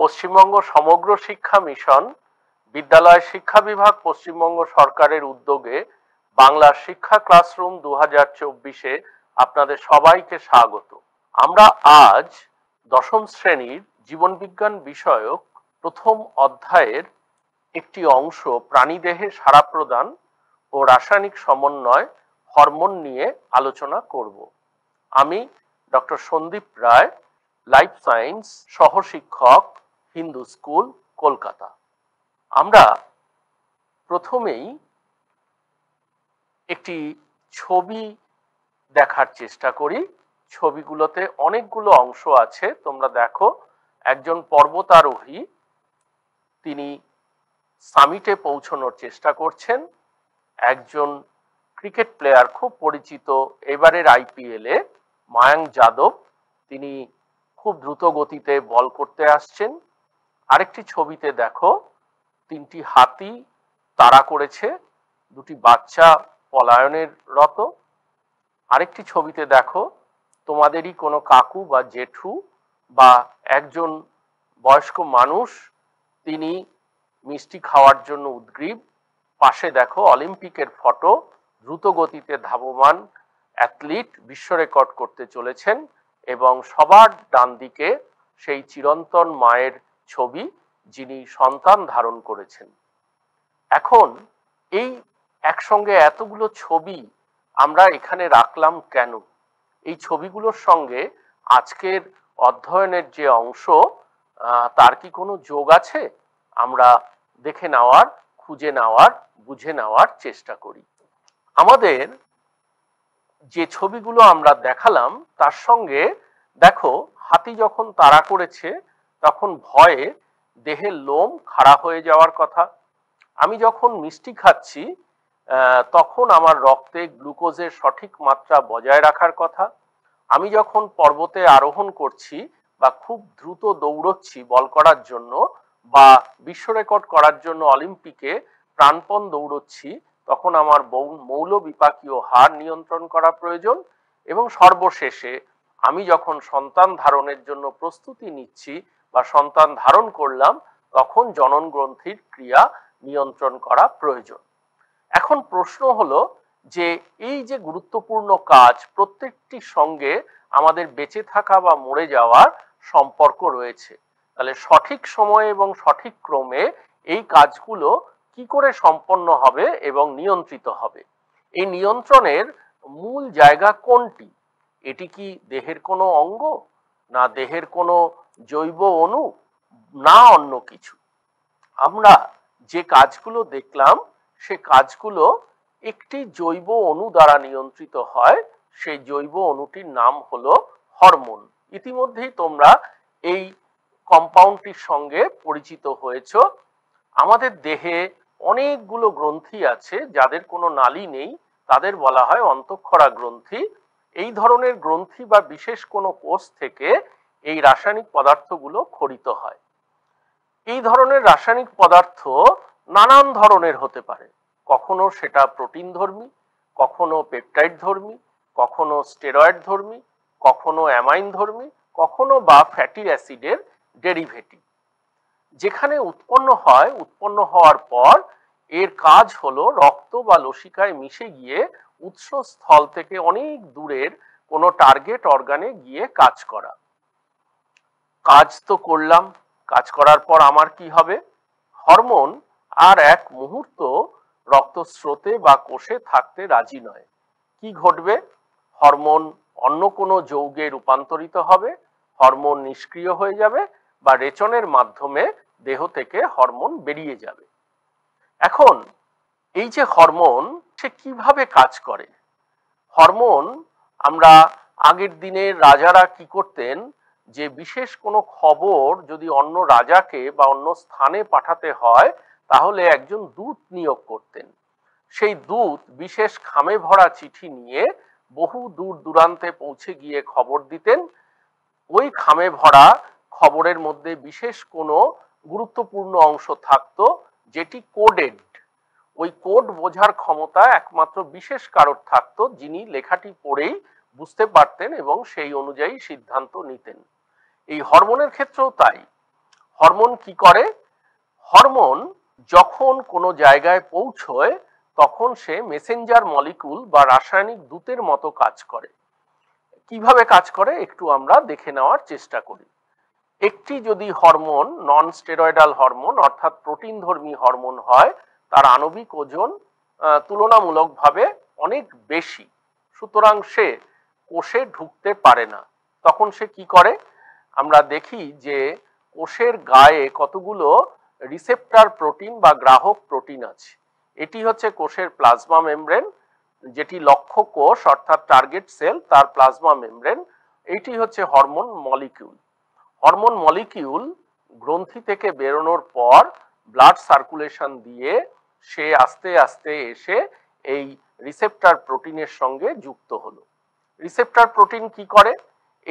পশ্চিমবঙ্গ সমগ্র শিক্ষা মিশন বিদ্যালয় শিক্ষা বিভাগ পশ্চিমবঙ্গ সরকারের উদ্যোগে বাংলা শিক্ষা ক্লাসরুম দু হাজার চব্বিশে আপনাদের সবাইকে স্বাগত আমরা আজ দশম শ্রেণীর জীবনবিজ্ঞান বিষয়ক প্রথম অধ্যায়ের একটি অংশ প্রাণীদেহে সারা প্রদান ও রাসায়নিক সমন্বয় হরমোন নিয়ে আলোচনা করব আমি doctor Sandip Roy life science সহশিক্ষক হিন্দু স্কুল কলকাতা আমরা প্রথমেই একটি ছবি দেখার চেষ্টা করি ছবিগুলোতে অনেকগুলো অংশ আছে তোমরা দেখো একজন পর্বতারোহী তিনি সামিটে পৌঁছানোর চেষ্টা করছেন একজন ক্রিকেট প্লেয়ার খুব পরিচিত এবারের আইপিএলে মায়াঙ্ক যাদব তিনি খুব দ্রুত গতিতে বল করতে আসছেন আরেকটি ছবিতে দেখো তিনটি হাতি তারা করেছে দুটি বাচ্চা পলায়নের রত আরেকটি ছবিতে দেখো তোমাদেরই কোনো কাকু বা জেঠু বা একজন বয়স্ক মানুষ তিনি মিষ্টি খাওয়ার জন্য উদ্গ্রীব পাশে দেখো অলিম্পিকের ফটো দ্রুত গতিতে ধাবমান অ্যাথলিট বিশ্ব রেকর্ড করতে চলেছেন এবং সবার ডান দিকে সেই চিরন্তন মায়ের ছবি যিনি সন্তান ধারণ করেছেন এখন এই একসঙ্গে এতগুলো ছবি আমরা এখানে রাখলাম কেন এই ছবিগুলোর সঙ্গে আজকের অধ্যয়নের যে অংশ তার কি কোনো যোগ আছে আমরা দেখে নেওয়ার খুঁজে নেওয়ার বুঝে নেওয়ার চেষ্টা করি আমাদের যে ছবিগুলো আমরা দেখালাম তার সঙ্গে দেখো হাতি যখন তাড়া করেছে তখন ভয়ে দেহের লোম খাড়া হয়ে যাওয়ার কথা আমি যখন মিষ্টি খাচ্ছি তখন আমার রক্তে গ্লুকোজের সঠিক মাত্রা বজায় রাখার কথা আমি যখন পর্বতে আরোহণ করছি বা খুব দ্রুত দৌড়চ্ছি বল করার জন্য বা বিশ্ব রেকর্ড করার জন্য অলিম্পিকে প্রাণপণ দৌড়চ্ছি তখন আমার মৌল বিপাকীয় হার নিয়ন্ত্রণ করা প্রয়োজন এবং সর্বশেষে আমি যখন সন্তান ধারণের জন্য প্রস্তুতি নিচ্ছি বা সন্তান ধারণ করলাম তখন জনন গ্রন্থির ক্রিয়া নিয়ন্ত্রণ করা প্রয়োজন এখন প্রশ্ন হলো যে এই যে গুরুত্বপূর্ণ কাজ প্রত্যেকটি সঙ্গে আমাদের বেঁচে থাকা বা মরে যাওয়ার সম্পর্ক রয়েছে তাহলে সঠিক সময়ে এবং সঠিক ক্রমে এই কাজগুলো কি করে সম্পন্ন হবে এবং নিয়ন্ত্রিত হবে এই নিয়ন্ত্রণের মূল জায়গা কোনটি এটি কি দেহের কোনো অঙ্গ না দেহের কোনো জৈব অনু না অন্য কিছু আমরা যে কাজগুলো দেখলাম সে কাজগুলো একটি জৈব অণু দ্বারা নিয়ন্ত্রিত হয় সেই জৈব অনুটির নাম হলো হরমোন ইতিমধ্যেই তোমরা এই কম্পাউন্ডটির সঙ্গে পরিচিত হয়েছ আমাদের দেহে অনেকগুলো গ্রন্থি আছে যাদের কোনো নালি নেই তাদের বলা হয় অন্তঃক্ষরা গ্রন্থি এই ধরনের গ্রন্থি বা বিশেষ কোনো কোষ থেকে এই রাসায়নিক পদার্থগুলো খরিত হয় এই ধরনের রাসায়নিক পদার্থ নানান ধরনের হতে পারে কখনো সেটা প্রোটিন ধর্মী কখনো পেপটাইড ধর্মী কখনো স্টেরয়েড ধর্মী কখনো অ্যামাইন ধর্মী কখনো বা ফ্যাটি অ্যাসিডের ডেরিভেটিভ যেখানে উৎপন্ন হয় উৎপন্ন হওয়ার পর এর কাজ হলো রক্ত বা লসিকায় মিশে গিয়ে উৎসস্থল থেকে অনেক দূরের কোনো টার্গেট অর্গানে গিয়ে কাজ করা কাজ তো করলাম কাজ করার পর আমার কি হবে হরমোন আর এক মুহূর্ত রক্তস্রোতে বা কোষে থাকতে রাজি নয় কি ঘটবে হরমোন অন্য কোনো যৌগে রূপান্তরিত হবে হরমোন নিষ্ক্রিয় হয়ে যাবে বা রেচনের মাধ্যমে দেহ থেকে হরমোন বেরিয়ে যাবে এখন এই যে হরমোন সে কিভাবে কাজ করে হরমোন আমরা আগের দিনে রাজারা কি করতেন যে বিশেষ কোনো খবর যদি অন্য রাজাকে বা অন্য স্থানে পাঠাতে হয় তাহলে একজন দূত নিয়োগ করতেন সেই দূত বিশেষ খামে ভরা চিঠি নিয়ে বহু দূর দূরান্তে পৌঁছে গিয়ে খবর দিতেন ওই খামে ভরা খবরের মধ্যে বিশেষ কোনো গুরুত্বপূর্ণ অংশ থাকত যেটি কোডেড ওই কোড বোঝার ক্ষমতা একমাত্র বিশেষ কারোর থাকত যিনি লেখাটি পড়েই বুঝতে পারতেন এবং সেই অনুযায়ী সিদ্ধান্ত নিতেন এই হরমোনের ক্ষেত্রেও তাই হরমোন কি করে হরমোন যখন কোনো জায়গায় পৌঁছয় তখন সে মেসেঞ্জার মলিকুল বা রাসায়নিক দূতের মতো কাজ করে কিভাবে কাজ করে একটু আমরা দেখে নেওয়ার চেষ্টা করি একটি যদি হরমোন নন স্টেরয়েডাল হরমোন অর্থাৎ প্রোটিন ধর্মী হরমোন হয় তার আণবিক ওজন তুলনামূলকভাবে অনেক বেশি সুতরাং সে কোষে ঢুকতে পারে না তখন সে কি করে আমরা দেখি যে কোষের গায়ে কতগুলো রিসেপ্টার প্রোটিন বা গ্রাহক প্রোটিন আছে এটি হচ্ছে কোষের প্লাজমা মেমব্রেন যেটি লক্ষ্য কোষ অর্থাৎ টার্গেট সেল তার প্লাজমা মেমব্রেন এটি হচ্ছে হরমোন মলিকিউল হরমোন মলিকিউল গ্রন্থি থেকে বেরোনোর পর ব্লাড সার্কুলেশন দিয়ে সে আস্তে আস্তে এসে এই রিসেপ্টার প্রোটিনের সঙ্গে যুক্ত হলো রিসেপ্টার প্রোটিন কি করে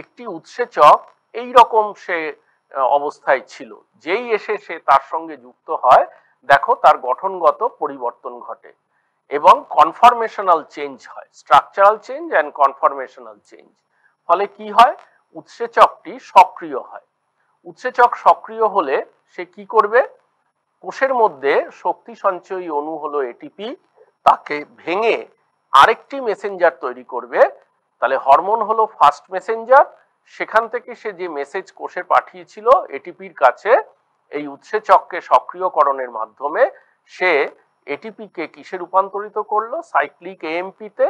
একটি উৎসেচক এই রকম সে অবস্থায় ছিল যেই এসে সে তার সঙ্গে যুক্ত হয় দেখো তার গঠনগত পরিবর্তন ঘটে এবং কনফরমেশনাল চেঞ্জ হয় structural change and conformational change ফলে কি হয় উৎসেচকটি সক্রিয় হয় উৎসেচক সক্রিয় হলে সে কি করবে কোষের মধ্যে শক্তি সঞ্চয়ী অণু হলো এটিপি তাকে ভেঙে আরেকটি মেসেঞ্জার তৈরি করবে তাহলে হরমোন হলো ফার্স্ট মেসেঞ্জার সেখান থেকে সে যে মেসেজ কোষে পাঠিয়েছিল এটিপির কাছে এই উৎসেচককে সক্রিয়করণের মাধ্যমে সে এটিপিকে কিসে রূপান্তরিত করলো সাইক্লিক এএমপিতে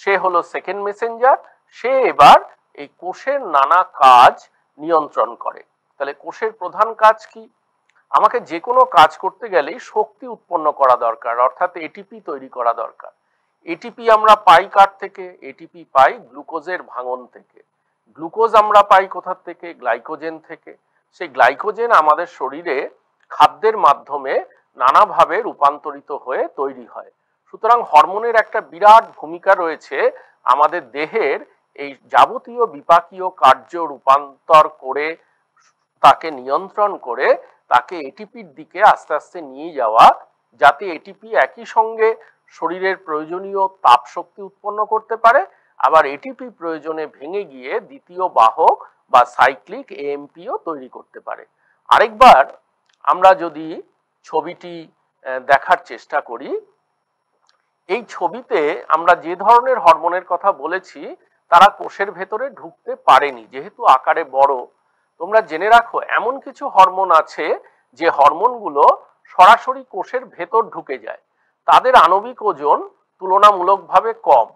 সে হলো সেকেন্ড মেসেঞ্জার সে এবার এই কোষের নানা কাজ নিয়ন্ত্রণ করে তাহলে কোষের প্রধান কাজ কি আমাকে যে কোনো কাজ করতে গেলেই শক্তি উৎপন্ন করা দরকার অর্থাৎ এটিপি তৈরি করা দরকার এটিপি আমরা পাই কার থেকে এটিপি পাই গ্লুকোজের ভাঙন থেকে গ্লুকোজ আমরা পাই কোথার থেকে গ্লাইকোজেন থেকে সেই গ্লাইকোজেন আমাদের শরীরে খাদ্যের মাধ্যমে নানাভাবে রূপান্তরিত হয়ে তৈরি হয় সুতরাং হরমোনের একটা বিরাট ভূমিকা রয়েছে আমাদের দেহের এই যাবতীয় বিপাকীয় কার্য রূপান্তর করে তাকে নিয়ন্ত্রণ করে তাকে এটিপির দিকে আস্তে আস্তে নিয়ে যাওয়া যাতে এটিপি একই সঙ্গে শরীরের প্রয়োজনীয় তাপশক্তি উৎপন্ন করতে পারে আবার এটিপি প্রয়োজনে ভেঙে গিয়ে দ্বিতীয় বাহক বা সাইক্লিক এএমপিও তৈরি করতে পারে আরেকবার আমরা যদি ছবিটি দেখার চেষ্টা করি এই ছবিতে আমরা যে ধরনের হরমোনের কথা বলেছি তারা কোষের ভেতরে ঢুকতে পারেনি যেহেতু আকারে বড় তোমরা জেনে রাখো এমন কিছু হরমোন আছে যে হরমোনগুলো সরাসরি কোষের ভেতর ঢুকে যায় তাদের আণবিক ওজন তুলনামূলকভাবে কম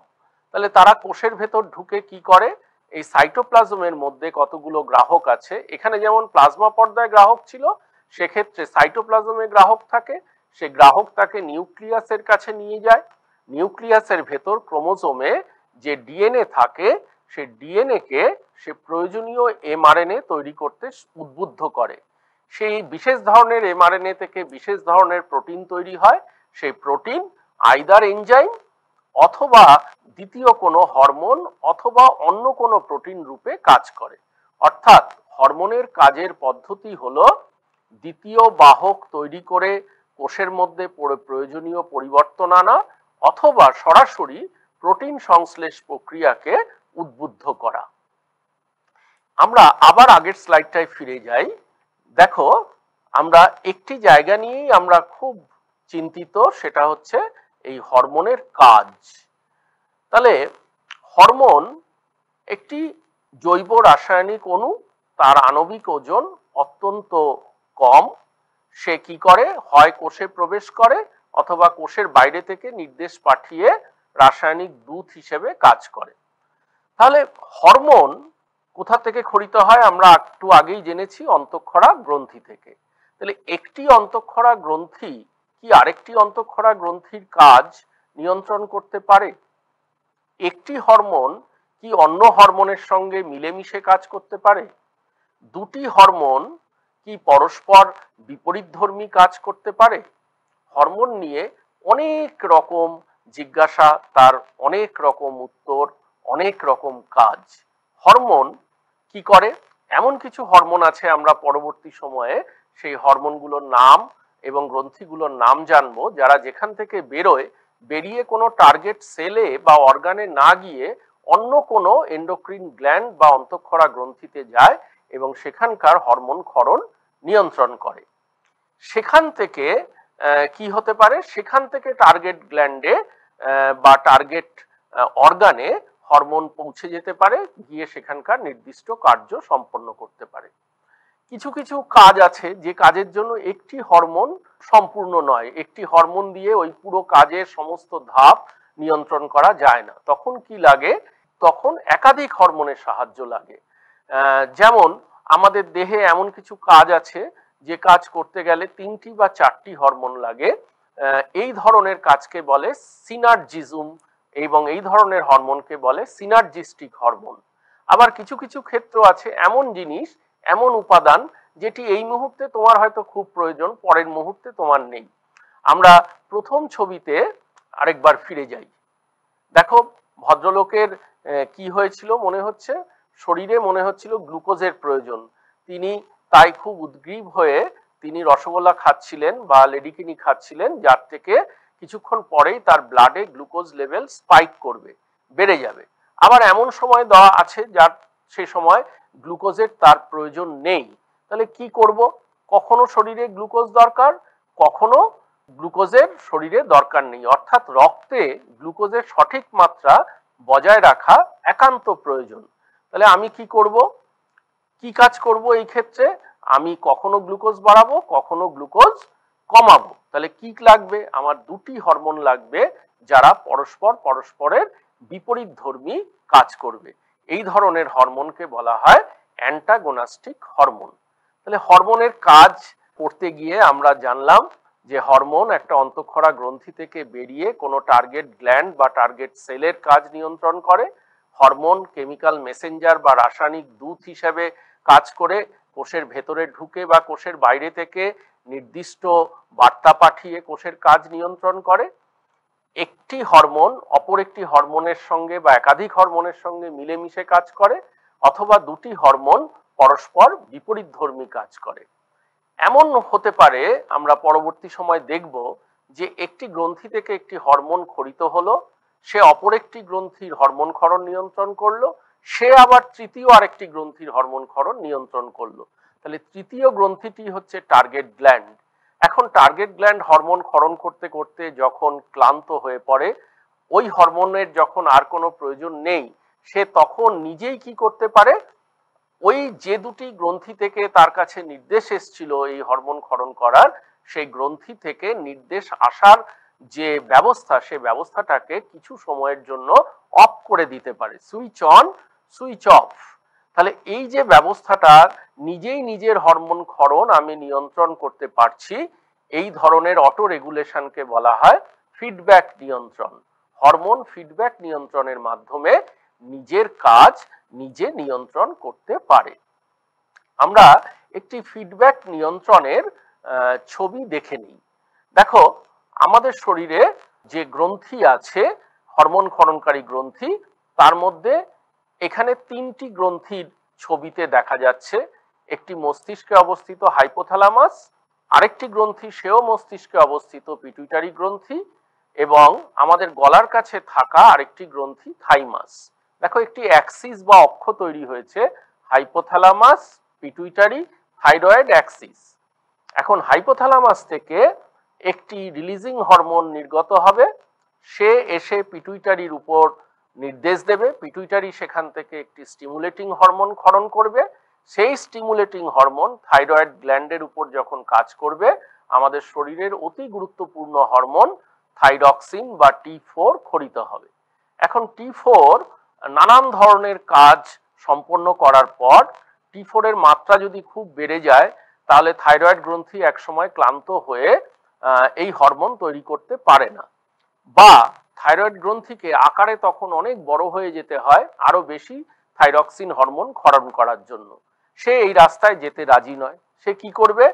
তাহলে তারা কোষের ভেতর ঢুকে কি করে এই সাইটোপ্লাজমের মধ্যে কতগুলো গ্রাহক আছে এখানে যেমন প্লাজমা পর্দায় গ্রাহক ছিল সেক্ষেত্রে সাইটোপ্লাজমে গ্রাহক থাকে সে গ্রাহক তাকে নিউক্লিয়াসের কাছে নিয়ে যায় নিউক্লিয়াসের ভেতর ক্রোমোজোমে যে ডিএনএ থাকে সে ডিএনএ কে সে প্রয়োজনীয় এমআরএনএ তৈরি করতে উদ্বুদ্ধ করে সেই বিশেষ ধরনের এমআরএনএ থেকে বিশেষ ধরনের প্রোটিন তৈরি হয় সেই প্রোটিন আইদার এনজাইম অথবা দ্বিতীয় কোনো হরমোন অথবা অন্য কোনো প্রোটিন রূপে কাজ করে অর্থাৎ হরমোনের কাজের পদ্ধতি হলো দ্বিতীয় বাহক তৈরি করে কোষের মধ্যে প্রয়োজনীয় পরিবর্তন আনা অথবা সরাসরি প্রোটিন সংশ্লেষ প্রক্রিয়াকে উদ্বুদ্ধ করা আমরা আবার আগের স্লাইডটায় ফিরে যাই দেখো আমরা একটি জায়গা নিয়েই আমরা খুব চিন্তিত সেটা হচ্ছে এই হরমোনের কাজ তাহলে হরমোন একটি জৈব রাসায়নিক অণু তার আণবিক ওজন অত্যন্ত কম সে কি করে হয় কোষে প্রবেশ করে অথবা কোষের বাইরে থেকে নির্দেশ পাঠিয়ে রাসায়নিক দূত হিসেবে কাজ করে তাহলে হরমোন কোথা থেকে খরিত হয় আমরা একটু আগেই জেনেছি অন্তঃক্ষরা গ্রন্থি থেকে তাহলে একটি অন্তঃক্ষরা গ্রন্থি কি আরেকটি অন্তঃক্ষরা গ্রন্থির কাজ নিয়ন্ত্রণ করতে পারে একটি হরমোন কি অন্য হরমোনের সঙ্গে মিলেমিশে কাজ করতে পারে দুটি হরমোন কি পরস্পর বিপরীতধর্মী কাজ করতে পারে হরমোন নিয়ে অনেক রকম জিজ্ঞাসা তার অনেক রকম উত্তর অনেক রকম কাজ হরমোন কি করে এমন কিছু হরমোন আছে আমরা পরবর্তী সময়ে সেই হরমোনগুলোর নাম এবং গ্রন্থিগুলোর নাম জানবো যারা যেখান থেকে বেরোয় বেরিয়ে কোনো টার্গেট সেলে বা অর্গানে না গিয়ে অন্য কোনো এন্ডোক্রিন গ্ল্যান্ড বা অন্তঃক্ষরা গ্রন্থিতে যায় এবং সেখানকার হরমোন ক্ষরণ নিয়ন্ত্রণ করে সেখান থেকে কি হতে পারে সেখান থেকে টার্গেট গ্ল্যান্ডে বা টার্গেট অর্গানে হরমোন পৌঁছে যেতে পারে গিয়ে সেখানকার নির্দিষ্ট কার্য সম্পন্ন করতে পারে কিছু কিছু কাজ আছে যে কাজের জন্য একটি হরমোন সম্পূর্ণ নয় একটি হরমোন দিয়ে ওই পুরো কাজের সমস্ত ধাপ নিয়ন্ত্রণ করা যায় না তখন কি লাগে তখন একাধিক হরমোনের সাহায্য লাগে যেমন আমাদের দেহে এমন কিছু কাজ আছে যে কাজ করতে গেলে তিনটি বা চারটি হরমোন লাগে এই ধরনের কাজকে বলে সিনার্জিজুম এবং এই ধরনের হরমোনকে বলে সিনার্জিস্টিক হরমোন আবার কিছু কিছু ক্ষেত্র আছে এমন জিনিস এমন উপাদান যেটি এই মুহূর্তে তোমার হয়তো খুব প্রয়োজন পরের মুহূর্তে তোমার নেই আমরা প্রথম ছবিতে আরেকবার ফিরে যাই দেখো ভদ্রলোকের কি হয়েছিল মনে হচ্ছে শরীরে মনে হচ্ছিল গ্লুকোজের প্রয়োজন তিনি তাই খুব উদ্গ্রীব হয়ে তিনি রসগোল্লা খাচ্ছিলেন বা লেডিকিনি খাচ্ছিলেন যার থেকে কিছুক্ষণ পরেই তার ব্লাডে গ্লুকোজ লেভেল স্পাইক করবে বেড়ে যাবে আবার এমন সময় দেওয়া আছে যার সে সময় গ্লুকোজের তার প্রয়োজন নেই তাহলে কি করব কখনো শরীরে গ্লুকোজ দরকার কখনো গ্লুকোজের শরীরে দরকার নেই অর্থাৎ রক্তে গ্লুকোজের সঠিক মাত্রা বজায় রাখা একান্ত প্রয়োজন তাহলে আমি কি করব কি কাজ করব এই ক্ষেত্রে আমি কখনো গ্লুকোজ বাড়াবো কখনো গ্লুকোজ কমাবো তাহলে কি লাগবে আমার দুটি হরমোন লাগবে যারা পরস্পর পরস্পরের বিপরীত ধর্মী কাজ করবে এই ধরনের হরমোনকে বলা হয় অ্যান্টাগোনাস্টিক হরমোন তাহলে হরমোনের কাজ করতে গিয়ে আমরা জানলাম যে হরমোন একটা অন্তঃক্ষরা গ্রন্থি থেকে বেরিয়ে কোনো টার্গেট গ্ল্যান্ড বা টার্গেট সেলের কাজ নিয়ন্ত্রণ করে হরমোন কেমিক্যাল মেসেঞ্জার বা রাসায়নিক দূত হিসেবে কাজ করে কোষের ভেতরে ঢুকে বা কোষের বাইরে থেকে নির্দিষ্ট বার্তা পাঠিয়ে কোষের কাজ নিয়ন্ত্রণ করে একটি হরমোন অপর একটি হরমোনের সঙ্গে বা একাধিক হরমোনের সঙ্গে মিলেমিশে কাজ করে অথবা দুটি হরমোন পরস্পর বিপরীত ধর্মী কাজ করে এমন হতে পারে আমরা পরবর্তী সময় দেখব যে একটি গ্রন্থি থেকে একটি হরমোন খরিত হলো সে অপর একটি গ্রন্থির হরমোন ক্ষরণ নিয়ন্ত্রণ করলো সে আবার তৃতীয় আরেকটি গ্রন্থির হরমোন ক্ষরণ নিয়ন্ত্রণ করলো তাহলে তৃতীয় গ্রন্থিটি হচ্ছে টার্গেট গ্ল্যান্ড এখন টার্গেট গ্ল্যান্ড হরমোন ক্ষরণ করতে করতে যখন ক্লান্ত হয়ে পড়ে ওই হরমোনের যখন আর কোনো প্রয়োজন নেই সে তখন নিজেই কি করতে পারে ওই যে দুটি গ্রন্থি থেকে তার কাছে নির্দেশ এসছিল এই হরমোন ক্ষরণ করার সেই গ্রন্থি থেকে নির্দেশ আসার যে ব্যবস্থা সে ব্যবস্থাটাকে কিছু সময়ের জন্য অফ করে দিতে পারে সুইচ অন সুইচ অফ তাহলে এই যে ব্যবস্থাটা নিজেই নিজের হরমোন ক্ষরণ আমি নিয়ন্ত্রণ করতে পারছি এই ধরনের অটো রেগুলেশনকে বলা হয় ফিডব্যাক নিয়ন্ত্রণ হরমোন ফিডব্যাক নিয়ন্ত্রণের মাধ্যমে নিজের কাজ নিজে নিয়ন্ত্রণ করতে পারে আমরা একটি ফিডব্যাক নিয়ন্ত্রণের ছবি দেখে নিই দেখো আমাদের শরীরে যে গ্রন্থি আছে হরমোন ক্ষরণকারী গ্রন্থি তার মধ্যে এখানে তিনটি গ্রন্থির ছবিতে দেখা যাচ্ছে একটি মস্তিষ্কে অবস্থিত হাইপোথ্যালামাস আরেকটি গ্রন্থি সেও মস্তিষ্কে অবস্থিত পিটুইটারি গ্রন্থি এবং আমাদের গলার কাছে থাকা আরেকটি গ্রন্থি থাইমাস দেখো একটি অ্যাক্সিস বা অক্ষ তৈরি হয়েছে হাইপোথ্যালামাস পিটুইটারি থাইরয়েড অ্যাক্সিস এখন হাইপোথালামাস থেকে একটি রিলিজিং হরমোন নির্গত হবে সে এসে পিটুইটারির উপর নির্দেশ দেবে পিটুইটারি সেখান থেকে একটি স্টিমুলেটিং হরমোন ক্ষরণ করবে সেই স্টিমুলেটিং হরমোন থাইরয়েড গ্ল্যান্ডের উপর যখন কাজ করবে আমাদের শরীরের অতি গুরুত্বপূর্ণ হরমোন থাইরক্সিন বা টি ফোর খরিত হবে এখন টি ফোর নানান ধরনের কাজ সম্পন্ন করার পর টি ফোরের মাত্রা যদি খুব বেড়ে যায় তাহলে থাইরয়েড গ্রন্থি একসময় ক্লান্ত হয়ে এই হরমোন তৈরি করতে পারে না বা থাইরয়েড গ্রন্থিকে আকারে তখন অনেক বড় হয়ে যেতে হয় আরও বেশি থাইরক্সিন হরমোন খরণ করার জন্য সে এই রাস্তায় যেতে রাজি নয় সে কি করবে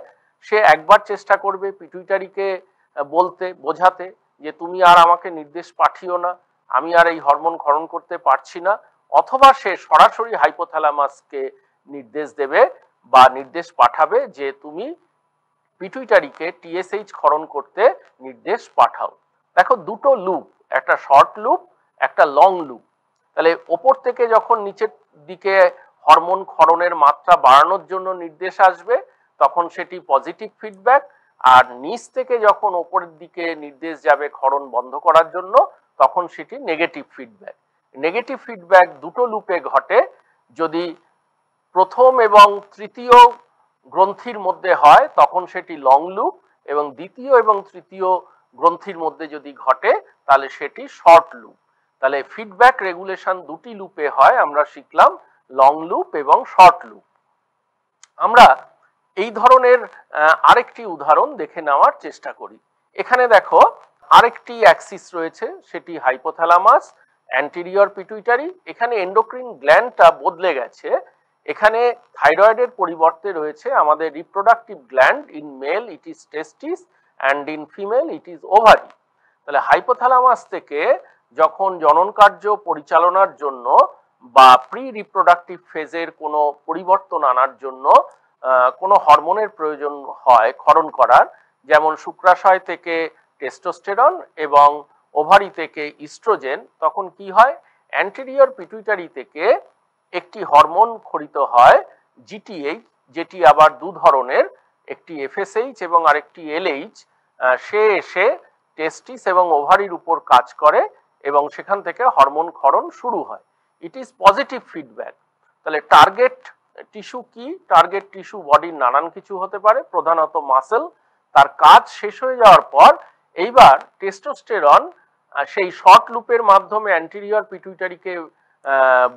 সে একবার চেষ্টা করবে পিটুইটারিকে বলতে বোঝাতে যে তুমি আর আমাকে নির্দেশ পাঠিও না আমি আর এই হরমোন খরণ করতে পারছি না অথবা সে সরাসরি হাইপোথ্যালামাসকে নির্দেশ দেবে বা নির্দেশ পাঠাবে যে তুমি পিটুইটারিকে টিএসএইচ খরণ করতে নির্দেশ পাঠাও দেখো দুটো লুপ একটা শর্ট লুপ একটা লং লুপ তাহলে ওপর থেকে যখন নিচের দিকে হরমোন ক্ষরণের মাত্রা বাড়ানোর জন্য নির্দেশ আসবে তখন সেটি পজিটিভ ফিডব্যাক আর নিচ থেকে যখন ওপরের দিকে নির্দেশ যাবে ক্ষরণ বন্ধ করার জন্য তখন সেটি নেগেটিভ ফিডব্যাক নেগেটিভ ফিডব্যাক দুটো লুপে ঘটে যদি প্রথম এবং তৃতীয় গ্রন্থির মধ্যে হয় তখন সেটি লং লুপ এবং দ্বিতীয় এবং তৃতীয় গ্রন্থির মধ্যে যদি ঘটে তাহলে সেটি শর্ট লুপ তাহলে ফিডব্যাক রেগুলেশন দুটি লুপে হয় আমরা শিখলাম লং লুপ এবং শর্ট লুপ আমরা এই ধরনের আরেকটি উদাহরণ দেখে নেওয়ার চেষ্টা করি এখানে দেখো আরেকটি অ্যাক্সিস রয়েছে সেটি হাইপোথ্যালামাস অ্যান্টেরিয়র পিটুইটারি এখানে এন্ডোক্রিন গ্ল্যান্ডটা বদলে গেছে এখানে থাইরয়েডের পরিবর্তে রয়েছে আমাদের reproductive gland in male it is testis and in female it is ovary তাহলে হাইপোথ্যালামাস থেকে যখন জনন কার্য পরিচালনার জন্য বা প্রি রিপ্রোডাক্টিভ ফেজের কোনো পরিবর্তন আনার জন্য কোনো হরমোনের প্রয়োজন হয় ক্ষরণ করার যেমন শুক্রাশয় থেকে টেস্টোস্টেরন এবং ওভারি থেকে ইস্ট্রোজেন তখন কি হয় অ্যান্টেরিয়র পিটুইটারি থেকে একটি হরমোন খরিত হয় জিটিএইচ যেটি আবার দু ধরনের একটি এফএসএইচ এবং আরেকটি এলএইচ সে এসে টেস্টিস এবং ওভারির উপর কাজ করে এবং সেখান থেকে হরমোন ক্ষরণ শুরু হয় ইট ইজ পজিটিভ ফিডব্যাক তাহলে টার্গেট টিস্যু কি টার্গেট টিস্যু বডির নানান কিছু হতে পারে প্রধানত মাসেল তার কাজ শেষ হয়ে যাওয়ার পর এইবার টেস্টোস্টেরন সেই শর্ট লুপের মাধ্যমে অ্যান্টিরিয়র পিটুইটারিকে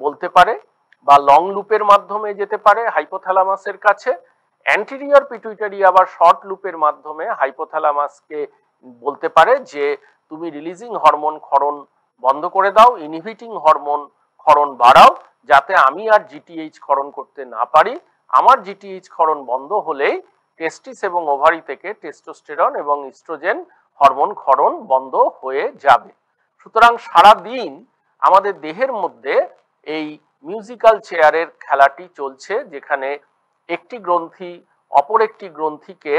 বলতে পারে বা লং লুপের মাধ্যমে যেতে পারে হাইপোথ্যালামাসের কাছে অ্যান্টিরিয়র পিটুইটারি আবার শর্ট লুপের মাধ্যমে হাইপোথ্যালামাসকে বলতে পারে যে তুমি রিলিজিং হরমোন ক্ষরণ বন্ধ করে দাও ইনহিবিটিং হরমোন ক্ষরণ বাড়াও যাতে আমি আর জিটিএইচ খরণ করতে না পারি আমার জিটিএইচ ক্ষরণ বন্ধ হলেই টেস্টিস এবং ওভারি থেকে টেস্টোস্টেরন এবং ইস্ট্রোজেন হরমোন ক্ষরণ বন্ধ হয়ে যাবে সুতরাং সারা দিন আমাদের দেহের মধ্যে এই মিউজিক্যাল চেয়ারের খেলাটি চলছে যেখানে একটি গ্রন্থি অপর একটি গ্রন্থিকে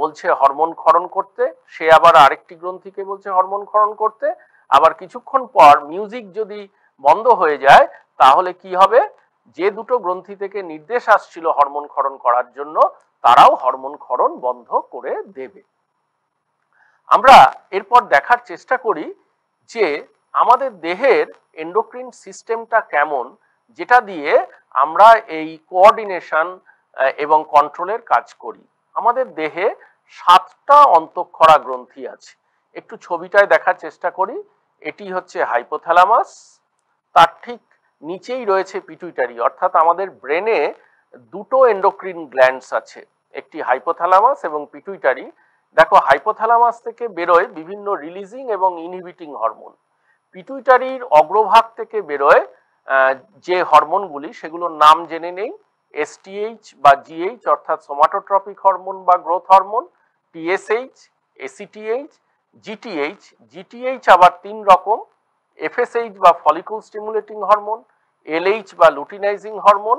বলছে হরমোন খরণ করতে সে আবার আরেকটি গ্রন্থিকে বলছে হরমোন খরণ করতে আবার কিছুক্ষণ পর মিউজিক যদি বন্ধ হয়ে যায় তাহলে কি হবে যে দুটো গ্রন্থি থেকে নির্দেশ আসছিল হরমোন খরণ করার জন্য তারাও হরমোন ক্ষরণ বন্ধ করে দেবে আমরা এরপর দেখার চেষ্টা করি যে আমাদের দেহের এন্ডোক্রিন সিস্টেমটা কেমন যেটা দিয়ে আমরা এই কোঅর্ডিনেশন এবং কন্ট্রোলের কাজ করি আমাদের দেহে সাতটা অন্তঃক্ষরা গ্রন্থি আছে একটু ছবিটায় দেখার চেষ্টা করি এটি হচ্ছে হাইপোথ্যালামাস তার ঠিক নিচেই রয়েছে পিটুইটারি অর্থাৎ আমাদের ব্রেনে দুটো এন্ডোক্রিন গ্ল্যান্ডস আছে একটি হাইপোথ্যালামাস এবং পিটুইটারি দেখো হাইপোথ্যালামাস থেকে বেরোয় বিভিন্ন রিলিজিং এবং ইনহিবিটিং হরমোন পিটুইটারির অগ্রভাগ থেকে বেরোয় যে হরমোনগুলি সেগুলোর নাম জেনে নেই এসটিএইচ বা জিএইচ অর্থাৎ সোমাটোট্রপিক হরমোন বা growth hormone TSH ACTH GTH GTH আবার তিন রকম এফএসএইচ বা ফলিকুল স্টিমুলেটিং হরমোন এলএইচ বা luteinizing hormone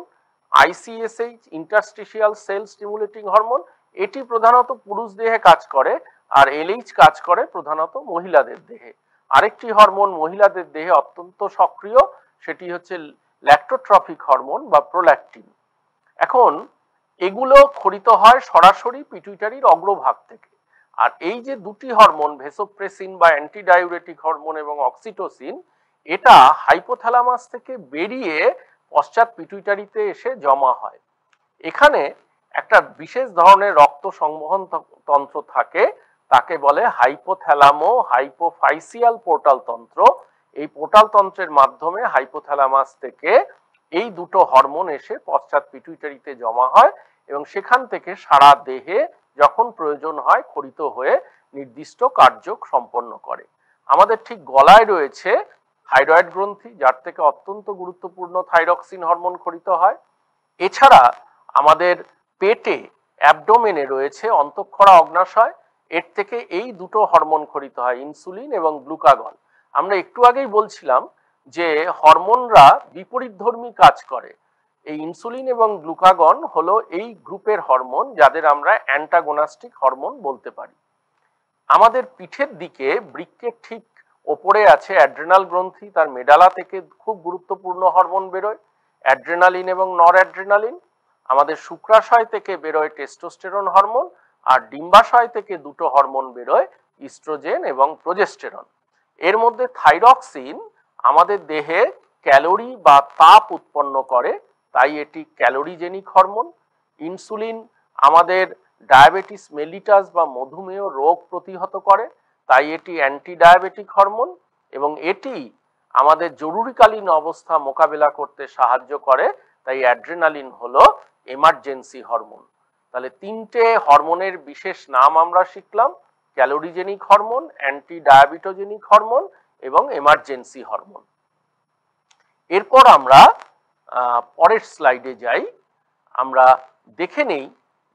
ICSH interstitial cell stimulating hormone এটি প্রধানত পুরুষ দেহে কাজ করে আর এলএইচ কাজ করে প্রধানত মহিলাদের দেহে আরেকটি হরমোন মহিলাদের দেহে অত্যন্ত সক্রিয় সেটি হচ্ছে ল্যাক্টোট্রফিক হরমোন বা প্রোল্যাক্টিন এখন এগুলো খরিত হয় সরাসরি পিটুইটারির অগ্রভাগ থেকে আর এই যে দুটি হরমোন ভেসোপ্রেসিন বা অ্যান্টিডায়ুরেটিক হরমোন এবং অক্সিটোসিন এটা হাইপোথ্যালামাস থেকে বেরিয়ে পশ্চাৎ পিটুইটারিতে এসে জমা হয় এখানে একটা বিশেষ ধরনের রক্ত সংবহন তন্ত্র থাকে তাকে বলে হাইপোথ্যালামো হাইপোফাইসিয়াল পোর্টাল তন্ত্র এই পোর্টাল তন্ত্রের মাধ্যমে হাইপোথ্যালামাস থেকে এই দুটো হরমোন এসে পশ্চাৎ পিটুইটারিতে জমা হয় এবং সেখান থেকে সারা দেহে যখন প্রয়োজন হয় খরিত হয়ে নির্দিষ্ট কার্য সম্পন্ন করে আমাদের ঠিক গলায় রয়েছে থাইরয়েড গ্রন্থি যার থেকে অত্যন্ত গুরুত্বপূর্ণ থাইরক্সিন হরমোন খরিত হয় এছাড়া আমাদের পেটে অ্যাবডোমেনে রয়েছে অন্তঃক্ষরা অগ্নাশয় এর থেকে এই দুটো হরমোন খরিত হয় ইনসুলিন এবং গ্লুকাগন আমরা একটু আগেই বলছিলাম যে হরমোনরা বিপরীতধর্মী কাজ করে এই ইনসুলিন এবং গ্লুকাগন হলো এই গ্রুপের হরমোন যাদের আমরা অ্যান্টাগোনাস্টিক হরমোন বলতে পারি আমাদের পিঠের দিকে বৃক্কের ঠিক ওপরে আছে অ্যাড্রেনাল গ্রন্থি তার মেডালা থেকে খুব গুরুত্বপূর্ণ হরমোন বেরোয় অ্যাড্রেনালিন এবং নর অ্যাড্রেনালিন আমাদের শুক্রাশয় থেকে বেরোয় টেস্টোস্টেরন হরমোন আর ডিম্বাশয় থেকে দুটো হরমোন বেরোয় ইস্ট্রোজেন এবং প্রোজেস্টেরন এর মধ্যে থাইরক্সিন আমাদের দেহে ক্যালোরি বা তাপ উৎপন্ন করে তাই এটি ক্যালোরিজেনিক হরমোন ইনসুলিন আমাদের ডায়াবেটিস মেলিটাস বা মধুমেহ রোগ প্রতিহত করে তাই এটি অ্যান্টি ডায়াবেটিক হরমোন এবং এটি আমাদের জরুরিকালীন অবস্থা মোকাবেলা করতে সাহায্য করে তাই অ্যাড্রেনালিন হলো এমার্জেন্সি হরমোন তাহলে তিনটে হরমোনের বিশেষ নাম আমরা শিখলাম calorigenic hormone anti diabetogenic hormone এবং এমার্জেন্সি হরমোন এরপর আমরা পরের স্লাইডে যাই আমরা দেখে নেই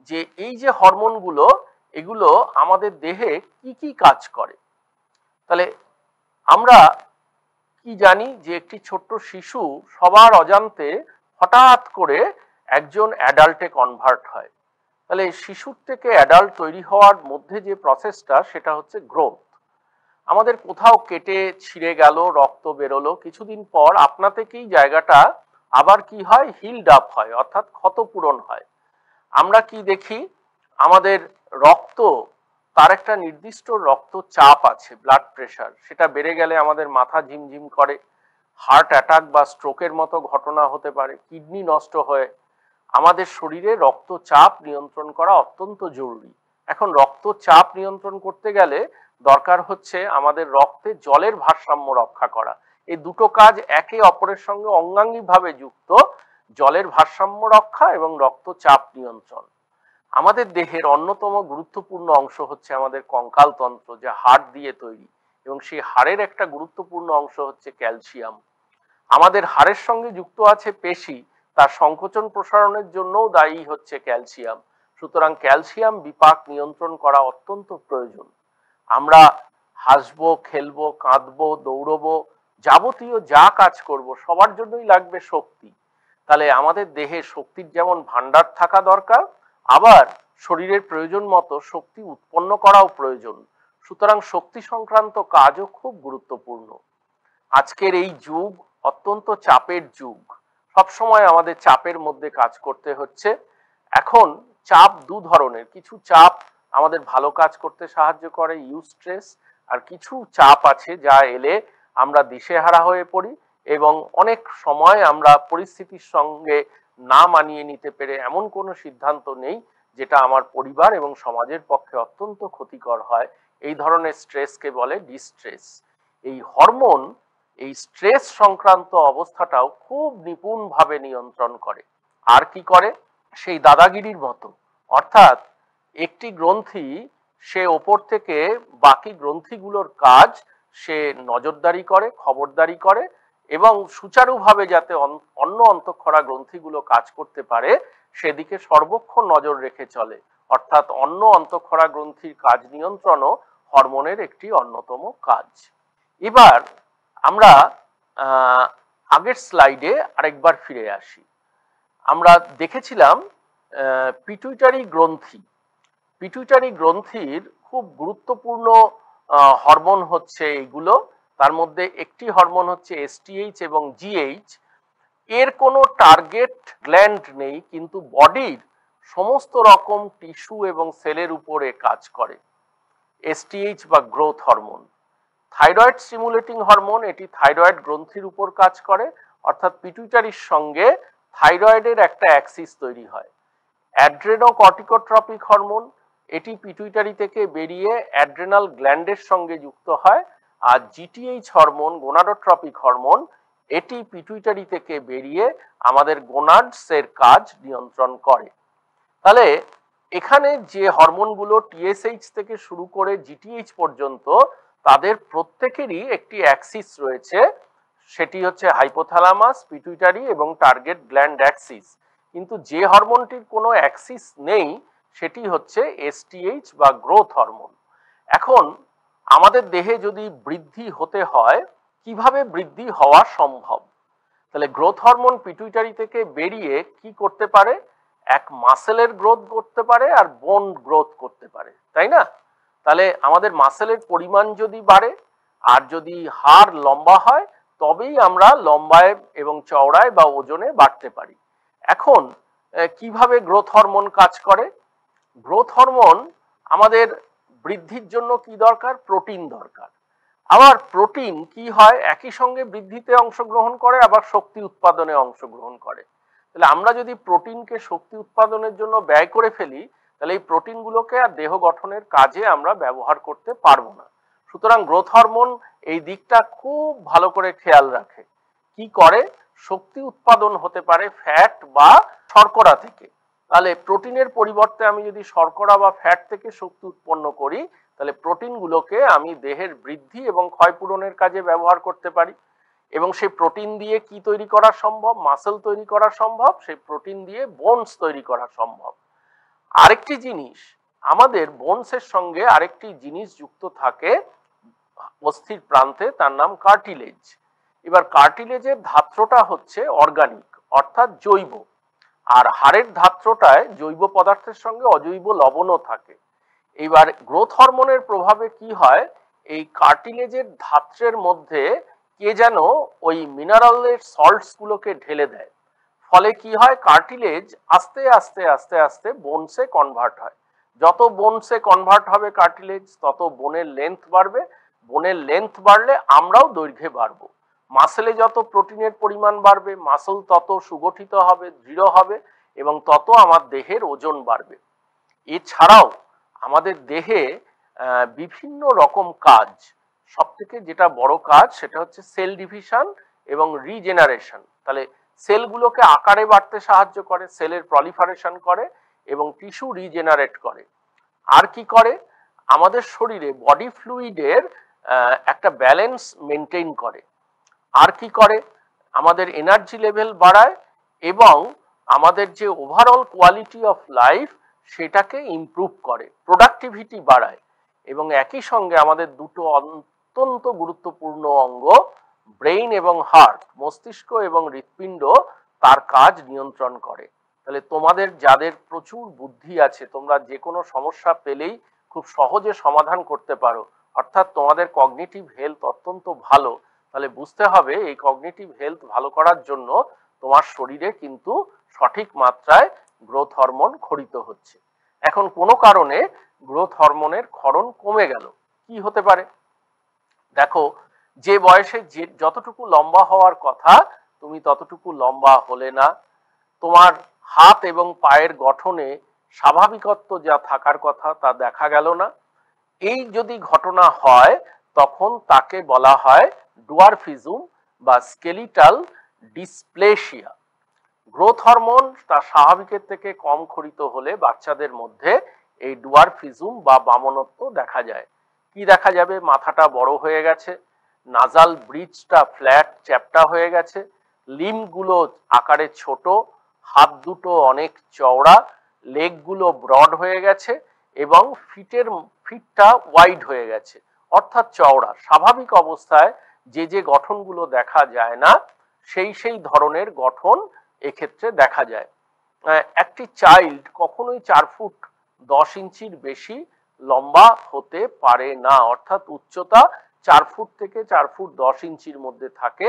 যে এই যে হরমোনগুলো এগুলো আমাদের দেহে কি কি কাজ করে তাহলে আমরা কি জানি যে একটি ছোট্ট শিশু সবার অজান্তে হঠাৎ করে একজন অ্যাডাল্টে কনভার্ট হয় তাহলে শিশুর থেকে অ্যাডাল্ট তৈরি হওয়ার মধ্যে যে প্রসেসটা সেটা হচ্ছে গ্রোথ আমাদের কোথাও কেটে ছিঁড়ে গেল রক্ত বেরোলো কিছুদিন পর আপনা থেকেই জায়গাটা আবার কি হয় হিল আপ হয় অর্থাৎ ক্ষতপূরণ হয় আমরা কি দেখি আমাদের রক্ত তার একটা নির্দিষ্ট রক্ত চাপ আছে ব্লাড প্রেশার সেটা বেড়ে গেলে আমাদের মাথা ঝিমঝিম করে হার্ট অ্যাটাক বা স্ট্রোকের মতো ঘটনা হতে পারে কিডনি নষ্ট হয়ে আমাদের শরীরে রক্তচাপ নিয়ন্ত্রণ করা অত্যন্ত জরুরি এখন রক্তচাপ নিয়ন্ত্রণ করতে গেলে দরকার হচ্ছে আমাদের রক্তে জলের ভারসাম্য রক্ষা করা এই দুটো কাজ একে অপরের সঙ্গে অঙ্গাঙ্গিভাবে যুক্ত জলের ভারসাম্য রক্ষা এবং রক্তচাপ নিয়ন্ত্রণ আমাদের দেহের অন্যতম গুরুত্বপূর্ণ অংশ হচ্ছে আমাদের কঙ্কালতন্ত্র যা হাড় দিয়ে তৈরি এবং সেই হাড়ের একটা গুরুত্বপূর্ণ অংশ হচ্ছে ক্যালসিয়াম আমাদের হাড়ের সঙ্গে যুক্ত আছে পেশি তার সংকোচন প্রসারণের জন্যও দায়ী হচ্ছে ক্যালসিয়াম সুতরাং ক্যালসিয়াম বিপাক নিয়ন্ত্রণ করা অত্যন্ত প্রয়োজন আমরা হাসবো খেলবো কাঁদবো দৌড়বো যাবতীয় যা কাজ করব সবার জন্যই লাগবে শক্তি তাহলে আমাদের দেহে শক্তির যেমন ভান্ডার থাকা দরকার আবার শরীরের প্রয়োজন মতো শক্তি উৎপন্ন করাও প্রয়োজন সুতরাং শক্তি সংক্রান্ত কাজও খুব গুরুত্বপূর্ণ আজকের এই যুগ অত্যন্ত চাপের যুগ সবসময় আমাদের চাপের মধ্যে কাজ করতে হচ্ছে এখন চাপ দু ধরনের কিছু চাপ আমাদের ভালো কাজ করতে সাহায্য করে ইউ স্ট্রেস আর কিছু চাপ আছে যা এলে আমরা দিশেহারা হয়ে পড়ি এবং অনেক সময় আমরা পরিস্থিতির সঙ্গে না মানিয়ে নিতে পেরে এমন কোনো সিদ্ধান্ত নেই যেটা আমার পরিবার এবং সমাজের পক্ষে অত্যন্ত ক্ষতিকর হয় এই ধরনের স্ট্রেসকে বলে ডিস্ট্রেস এই হরমোন এই স্ট্রেস সংক্রান্ত অবস্থাটাও খুব নিপুণভাবে নিয়ন্ত্রণ করে আর কি করে সেই দাদাগিরির মতো অর্থাৎ একটি গ্রন্থি সে ওপর থেকে বাকি গ্রন্থিগুলোর কাজ সে নজরদারি করে খবরদারি করে এবং সুচারুভাবে যাতে অন্য অন্তঃক্ষরা গ্রন্থিগুলো কাজ করতে পারে সেদিকে সর্বক্ষণ নজর রেখে চলে অর্থাৎ অন্য অন্তঃক্ষরা গ্রন্থির কাজ নিয়ন্ত্রণও হরমোনের একটি অন্যতম কাজ এবার আমরা আগের স্লাইডে আরেকবার ফিরে আসি আমরা দেখেছিলাম পিটুইটারি গ্রন্থি পিটুইটারি গ্রন্থির খুব গুরুত্বপূর্ণ হরমোন হচ্ছে এইগুলো তার মধ্যে একটি হরমোন হচ্ছে এসটিএইচ এবং জিএইচ এর কোনো টার্গেট গ্ল্যান্ড নেই কিন্তু বডির সমস্ত রকম টিস্যু এবং সেলের উপরে কাজ করে এসটিএইচ বা growth hormone thyroid stimulating hormone এটি থাইরয়েড গ্রন্থির উপর কাজ করে অর্থাৎ পিটুইটারির সঙ্গে থাইরয়েডের একটা অ্যাক্সিস তৈরি হয় অ্যাড্রেনো কর্টিকোট্রপিক হরমোন এটি পিটুইটারি থেকে বেরিয়ে অ্যাড্রেনাল গ্ল্যান্ডের সঙ্গে যুক্ত হয় আর জিটিএইচ হরমোন গোনাডোট্রপিক হরমোন এটি পিটুইটারি থেকে বেরিয়ে আমাদের গোনাডসের কাজ নিয়ন্ত্রণ করে তাহলে এখানে যে হরমোনগুলো টিএসএইচ থেকে শুরু করে জিটিএইচ পর্যন্ত তাদের প্রত্যেকেরই একটি অ্যাক্সিস রয়েছে সেটি হচ্ছে হাইপোথ্যালামাস পিটুইটারি এবং টার্গেট গ্ল্যান্ড অ্যাক্সিস কিন্তু যে হরমোনটির কোনো অ্যাক্সিস নেই সেটি হচ্ছে এসটিএইচ বা গ্রোথ হরমোন এখন আমাদের দেহে যদি বৃদ্ধি হতে হয় কিভাবে বৃদ্ধি হওয়া সম্ভব তাহলে গ্রোথ হরমোন পিটুইটারি থেকে বেরিয়ে কি করতে পারে এক মাসেলের গ্রোথ করতে পারে আর বোন গ্রোথ করতে পারে তাই না তাহলে আমাদের মাসেলের পরিমাণ যদি বাড়ে আর যদি হাড় লম্বা হয় তবেই আমরা লম্বায় এবং চওড়ায় বা ওজনে বাড়তে পারি এখন কিভাবে গ্রোথ হরমোন কাজ করে গ্রোথ হরমোন আমাদের বৃদ্ধির জন্য কি দরকার প্রোটিন দরকার আবার প্রোটিন কি হয় একই সঙ্গে বৃদ্ধিতে অংশগ্রহণ করে আবার শক্তি উৎপাদনে অংশগ্রহণ করে তাহলে আমরা যদি প্রোটিনকে শক্তি উৎপাদনের জন্য ব্যয় করে ফেলি তাহলে এই প্রোটিনগুলোকে আর দেহ গঠনের কাজে আমরা ব্যবহার করতে পারবো না সুতরাং গ্রোথ হরমোন এই দিকটা খুব ভালো করে খেয়াল রাখে কি করে শক্তি উৎপাদন হতে পারে ফ্যাট বা শর্করা থেকে তাহলে প্রোটিনের পরিবর্তে আমি যদি শর্করা বা ফ্যাট থেকে শক্তি উৎপন্ন করি তাহলে প্রোটিনগুলোকে আমি দেহের বৃদ্ধি এবং ক্ষয়পূরণের কাজে ব্যবহার করতে পারি এবং সেই প্রোটিন দিয়ে কি তৈরি করা সম্ভব মাসেল তৈরি করা সম্ভব সেই প্রোটিন দিয়ে বোনস তৈরি করা সম্ভব আরেকটি জিনিস আমাদের বোনসের সঙ্গে আরেকটি জিনিস যুক্ত থাকে অস্থির প্রান্তে তার নাম কার্টিলেজ এবার কার্টিলেজের ধাত্রটা হচ্ছে অর্গানিক অর্থাৎ জৈব আর হাড়ের ধাত্রটায় জৈব পদার্থের সঙ্গে অজৈব লবণও থাকে এবার গ্রোথ হরমোনের প্রভাবে কি হয় এই কার্টিলেজের ধাত্রের মধ্যে কে যেন ওই মিনারেলের সল্টসগুলোকে ঢেলে দেয় ফলে কি হয় কার্টিলেজ আস্তে আস্তে আস্তে আস্তে বোনসে কনভার্ট হয় যত বোনসে কনভার্ট হবে কার্টিলেজ তত বোনের লেন্থ বাড়বে বোনের লেন্থ বাড়লে আমরাও দৈর্ঘ্যে বাড়ব মাসেলে যত প্রোটিনের পরিমাণ বাড়বে মাসল তত সুগঠিত হবে দৃঢ় হবে এবং তত আমার দেহের ওজন বাড়বে এছাড়াও আমাদের দেহে বিভিন্ন রকম কাজ সব থেকে যেটা বড় কাজ সেটা হচ্ছে সেল ডিভিশন এবং রিজেনারেশন তাহলে সেলগুলোকে আকারে বাড়তে সাহায্য করে সেলের প্রলিফারেশন করে এবং টিস্যু রিজেনারেট করে আর কি করে আমাদের শরীরে বডি ফ্লুইডের একটা ব্যালেন্স মেনটেন করে আর কি করে আমাদের এনার্জি লেভেল বাড়ায় এবং আমাদের যে ওভারঅল কোয়ালিটি অফ লাইফ সেটাকে ইমপ্রুভ করে প্রোডাক্টিভিটি বাড়ায় এবং একই সঙ্গে আমাদের দুটো অত্যন্ত গুরুত্বপূর্ণ অঙ্গ ব্রেইন এবং হার্ট মস্তিষ্ক এবং হৃৎপিণ্ড তার কাজ নিয়ন্ত্রণ করে তাহলে তোমাদের যাদের প্রচুর বুদ্ধি আছে তোমরা যে কোনো সমস্যা পেলেই খুব সহজে সমাধান করতে পারো অর্থাৎ তোমাদের কগনিটিভ হেলথ অত্যন্ত ভালো তাহলে বুঝতে হবে এই কগনিটিভ হেলথ ভালো করার জন্য তোমার শরীরে কিন্তু সঠিক মাত্রায় গ্রোথ হরমোন খরিত হচ্ছে এখন কোনো কারণে গ্রোথ হরমোনের ক্ষরণ কমে গেল কি হতে পারে দেখো যে বয়সে যে যতটুকু লম্বা হওয়ার কথা তুমি ততটুকু লম্বা হলে না তোমার হাত এবং পায়ের গঠনে স্বাভাবিকত্ব যা থাকার কথা তা দেখা গেল না এই যদি ঘটনা হয় তখন তাকে বলা হয় ফিজুম বা স্কেলিটাল ডিসপ্লেশিয়া গ্রোথ হরমোন তার স্বাভাবিকের থেকে কম খরিত হলে বাচ্চাদের মধ্যে এই ফিজুম বা বামনত্ব দেখা যায় কি দেখা যাবে মাথাটা বড় হয়ে গেছে নাজাল ব্রিজটা ফ্ল্যাট চ্যাপটা হয়ে গেছে লিমগুলো আকারে ছোট হাত দুটো অনেক চওড়া লেগগুলো ব্রড হয়ে গেছে এবং ফিটের ফিটটা ওয়াইড হয়ে গেছে অর্থাৎ চওড়া স্বাভাবিক অবস্থায় যে যে গঠনগুলো দেখা যায় না সেই সেই ধরনের গঠন এক্ষেত্রে দেখা যায় একটি চাইল্ড কখনোই চার ফুট দশ ইঞ্চির বেশি লম্বা হতে পারে না অর্থাৎ উচ্চতা চার ফুট থেকে চার ফুট দশ ইঞ্চির মধ্যে থাকে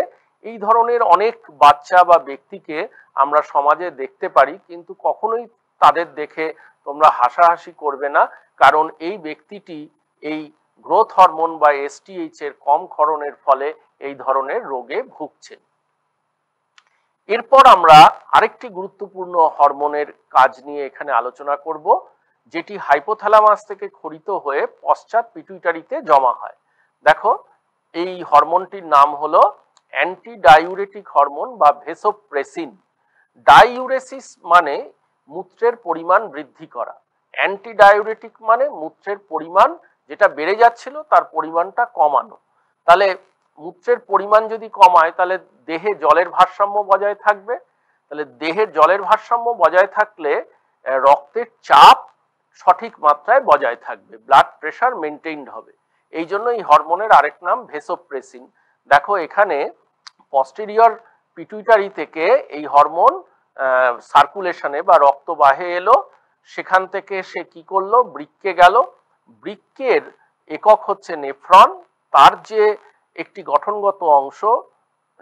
এই ধরনের অনেক বাচ্চা বা ব্যক্তিকে আমরা সমাজে দেখতে পারি কিন্তু কখনোই তাদের দেখে তোমরা হাসাহাসি করবে না কারণ এই ব্যক্তিটি এই গ্রোথ হরমোন বা এসটিএইচ এর কম ক্ষরণের ফলে এই ধরনের রোগে ভুগছেন এরপর আমরা আরেকটি গুরুত্বপূর্ণ হরমোনের কাজ নিয়ে এখানে আলোচনা করব যেটি হাইপোথ্যালামাস থেকে খরিত হয়ে পশ্চাৎ পিটুইটারিতে জমা হয় দেখো এই হরমোনটির নাম হলো অ্যান্টি ডাইউরেটিক হরমোন বা ভেসোপ্রেসিন ডাইউরেসিস মানে মূত্রের পরিমাণ বৃদ্ধি করা অ্যান্টি ডায়ুরেটিক মানে মূত্রের পরিমাণ যেটা বেড়ে যাচ্ছিল তার পরিমাণটা কমানো তাহলে মূত্রের পরিমাণ যদি কমায় তাহলে দেহে জলের ভারসাম্য বজায় থাকবে তাহলে দেহে জলের ভারসাম্য বজায় থাকলে রক্তের চাপ সঠিক মাত্রায় বজায় থাকবে ব্লাড প্রেশার মেনটেইনড হবে এই জন্য এই হরমোনের আরেক নাম ভেসোপ্রেসিন দেখো এখানে পস্টেরিয়র পিটুইটারি থেকে এই হরমোন সার্কুলেশনে বা রক্তবাহে এলো সেখান থেকে সে কি করলো বৃক্কে গেল বৃক্কের একক হচ্ছে নেফ্রন তার যে একটি গঠনগত অংশ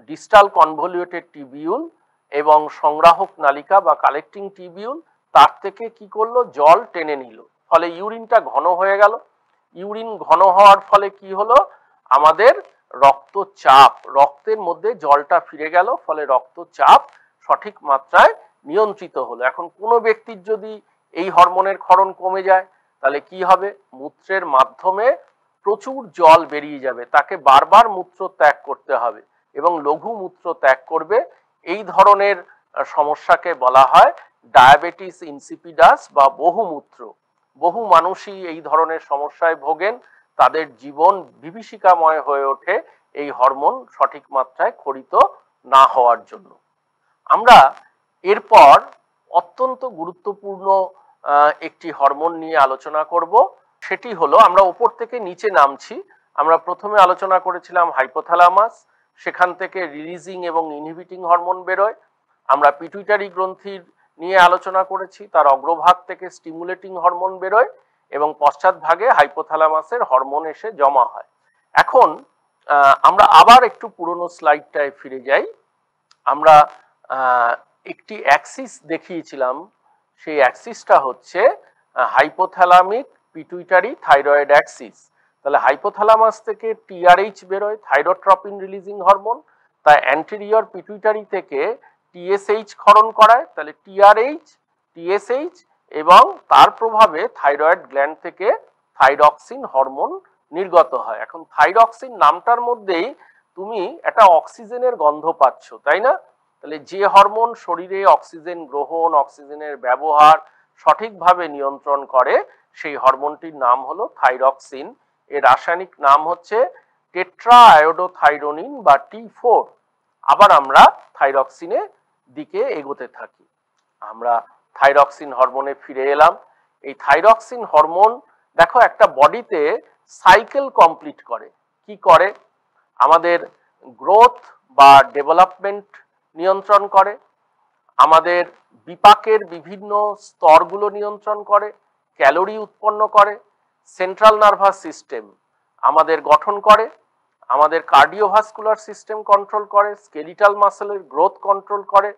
ডিস্টাল কনভলিউটেড টিবিউল এবং সংগ্রাহক নালিকা বা কালেক্টিং টিবিউল তার থেকে কি করলো জল টেনে নিল ফলে ইউরিনটা ঘন হয়ে গেল ইউরিন ঘন হওয়ার ফলে কি হলো আমাদের রক্তচাপ রক্তের মধ্যে জলটা ফিরে গেল ফলে রক্তচাপ সঠিক মাত্রায় নিয়ন্ত্রিত হলো এখন কোনো ব্যক্তির যদি এই হরমোনের ক্ষরণ কমে যায় তাহলে কি হবে মূত্রের মাধ্যমে প্রচুর জল বেরিয়ে যাবে তাকে বারবার মূত্র ত্যাগ করতে হবে এবং লঘু মূত্র ত্যাগ করবে এই ধরনের সমস্যাকে বলা হয় ডায়াবেটিস ইনসিপিডাস বা বহুমূত্র বহু মানুষই এই ধরনের সমস্যায় ভোগেন তাদের জীবন বিভীষিকাময় হয়ে ওঠে এই হরমোন সঠিক মাত্রায় খরিত না হওয়ার জন্য আমরা এরপর অত্যন্ত গুরুত্বপূর্ণ একটি হরমোন নিয়ে আলোচনা করব সেটি হলো আমরা ওপর থেকে নিচে নামছি আমরা প্রথমে আলোচনা করেছিলাম হাইপোথালামাস সেখান থেকে রিলিজিং এবং ইনহিবিটিং হরমোন বেরোয় আমরা পিটুইটারি গ্রন্থির নিয়ে আলোচনা করেছি তার অগ্রভাগ থেকে স্টিমুলেটিং হরমোন বেরোয় এবং পশ্চাৎভাগে হাইপোথ্যালামাসের হরমোন এসে জমা হয় এখন আমরা আবার একটু পুরনো স্লাইডটায় ফিরে যাই আমরা একটি অ্যাক্সিস দেখিয়েছিলাম সেই অ্যাক্সিসটা হচ্ছে হাইপোথ্যালামিক পিটুইটারি থাইরয়েড অ্যাক্সিস তাহলে হাইপোথ্যালামাস থেকে টিআরএইচ বেরোয় থাইরোট্রপিন রিলিজিং হরমোন তাই অ্যান্টেরিয়র পিটুইটারি থেকে টিএসএইচ ক্ষরণ করায় তাহলে টিআরএইচ টিএসএইচ এবং তার প্রভাবে থাইরয়েড গ্ল্যান্ড থেকে থাইরক্সিন হরমোন নির্গত হয় এখন থাইরক্সিন নামটার মধ্যেই তুমি একটা অক্সিজেনের গন্ধ পাচ্ছ তাই না তাহলে যে হরমোন শরীরে অক্সিজেন গ্রহণ অক্সিজেনের ব্যবহার সঠিকভাবে নিয়ন্ত্রণ করে সেই হরমোনটির নাম হলো থাইরক্সিন এর রাসায়নিক নাম হচ্ছে টেট্রা আয়োডোথাইরোনিন বা টি ফোর আবার আমরা থাইরক্সিনে দিকে এগোতে থাকি আমরা থাইরক্সিন হরমোনে ফিরে এলাম এই থাইরক্সিন হরমোন দেখো একটা বডিতে সাইকেল কমপ্লিট করে কি করে আমাদের গ্রোথ বা ডেভেলপমেন্ট নিয়ন্ত্রণ করে আমাদের বিপাকের বিভিন্ন স্তরগুলো নিয়ন্ত্রণ করে ক্যালোরি উৎপন্ন করে সেন্ট্রাল নার্ভাস সিস্টেম আমাদের গঠন করে আমাদের কার্ডিওভাস্কুলার সিস্টেম কন্ট্রোল করে স্কেলিটাল মাসেলের গ্রোথ কন্ট্রোল করে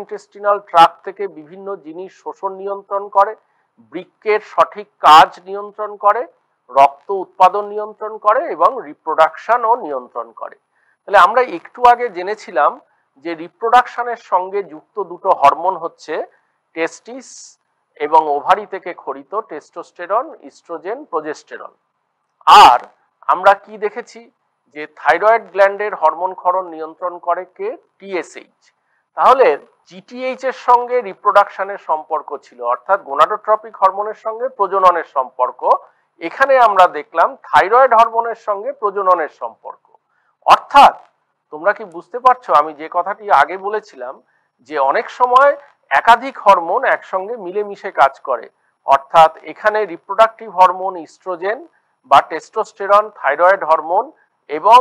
ইন্টেস্টিনাল ট্রাক থেকে বিভিন্ন জিনিস শোষণ নিয়ন্ত্রণ করে বৃক্কের সঠিক কাজ নিয়ন্ত্রণ করে রক্ত উৎপাদন নিয়ন্ত্রণ করে এবং রিপ্রোডাকশনও নিয়ন্ত্রণ করে তাহলে আমরা একটু আগে জেনেছিলাম যে রিপ্রোডাকশনের সঙ্গে যুক্ত দুটো হরমোন হচ্ছে টেস্টিস এবং ওভারি থেকে খরিত টেস্টোস্টেরন ইস্ট্রোজেন প্রোজেস্টেরন আর আমরা কি দেখেছি যে থাইরয়েড গ্ল্যান্ডের হরমোন ক্ষরণ নিয়ন্ত্রণ করে কে টিএসএইচ তাহলে জিটিএইচ এর সঙ্গে রিপ্রোডাকশনের সম্পর্ক ছিল অর্থাৎ গোনাডোট্রপিক হরমোনের সঙ্গে প্রজননের সম্পর্ক এখানে আমরা দেখলাম থাইরয়েড হরমোনের সঙ্গে প্রজননের সম্পর্ক অর্থাৎ তোমরা কি বুঝতে পারছো আমি যে কথাটি আগে বলেছিলাম যে অনেক সময় একাধিক হরমোন একসঙ্গে মিলেমিশে কাজ করে অর্থাৎ এখানে রিপ্রোডাকটিভ হরমোন ইস্ট্রোজেন বা টেস্টোস্টেরন থাইরয়েড হরমোন এবং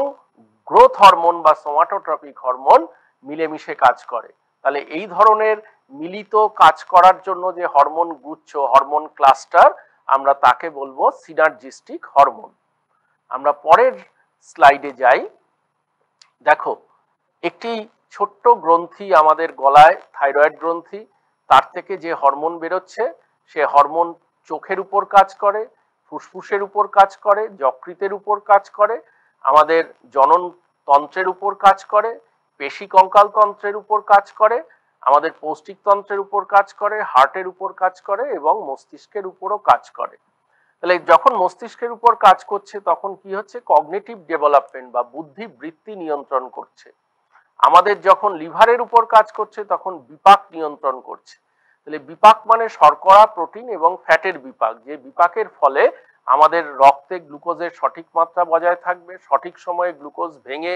গ্রোথ হরমোন বা সোমাটোট্রপিক হরমোন মিলেমিশে কাজ করে তাহলে এই ধরনের মিলিত কাজ করার জন্য যে হরমোন গুচ্ছ হরমোন ক্লাস্টার আমরা তাকে বলবো সিনার্জিস্টিক হরমোন আমরা পরের স্লাইডে যাই দেখো একটি ছোট্ট গ্রন্থি আমাদের গলায় থাইরয়েড গ্রন্থি তার থেকে যে হরমোন বেরোচ্ছে সে হরমোন চোখের উপর কাজ করে ফুসফুসের উপর কাজ করে যকৃতের উপর কাজ করে আমাদের জনন তন্ত্রের উপর কাজ করে পেশি কঙ্কাল তন্ত্রের উপর কাজ করে আমাদের পৌষ্টিকতন্ত্রের উপর কাজ করে হার্টের উপর কাজ করে এবং মস্তিষ্কের উপরও কাজ করে তাহলে যখন মস্তিষ্কের উপর কাজ করছে তখন কি হচ্ছে কগনেটিভ ডেভেলপমেন্ট বা বুদ্ধি বৃত্তি নিয়ন্ত্রণ করছে আমাদের যখন লিভারের উপর কাজ করছে তখন বিপাক নিয়ন্ত্রণ করছে তাহলে বিপাক মানে শর্করা প্রোটিন এবং ফ্যাটের বিপাক যে বিপাকের ফলে আমাদের রক্তে গ্লুকোজের সঠিক মাত্রা বজায় থাকবে সঠিক সময়ে গ্লুকোজ ভেঙে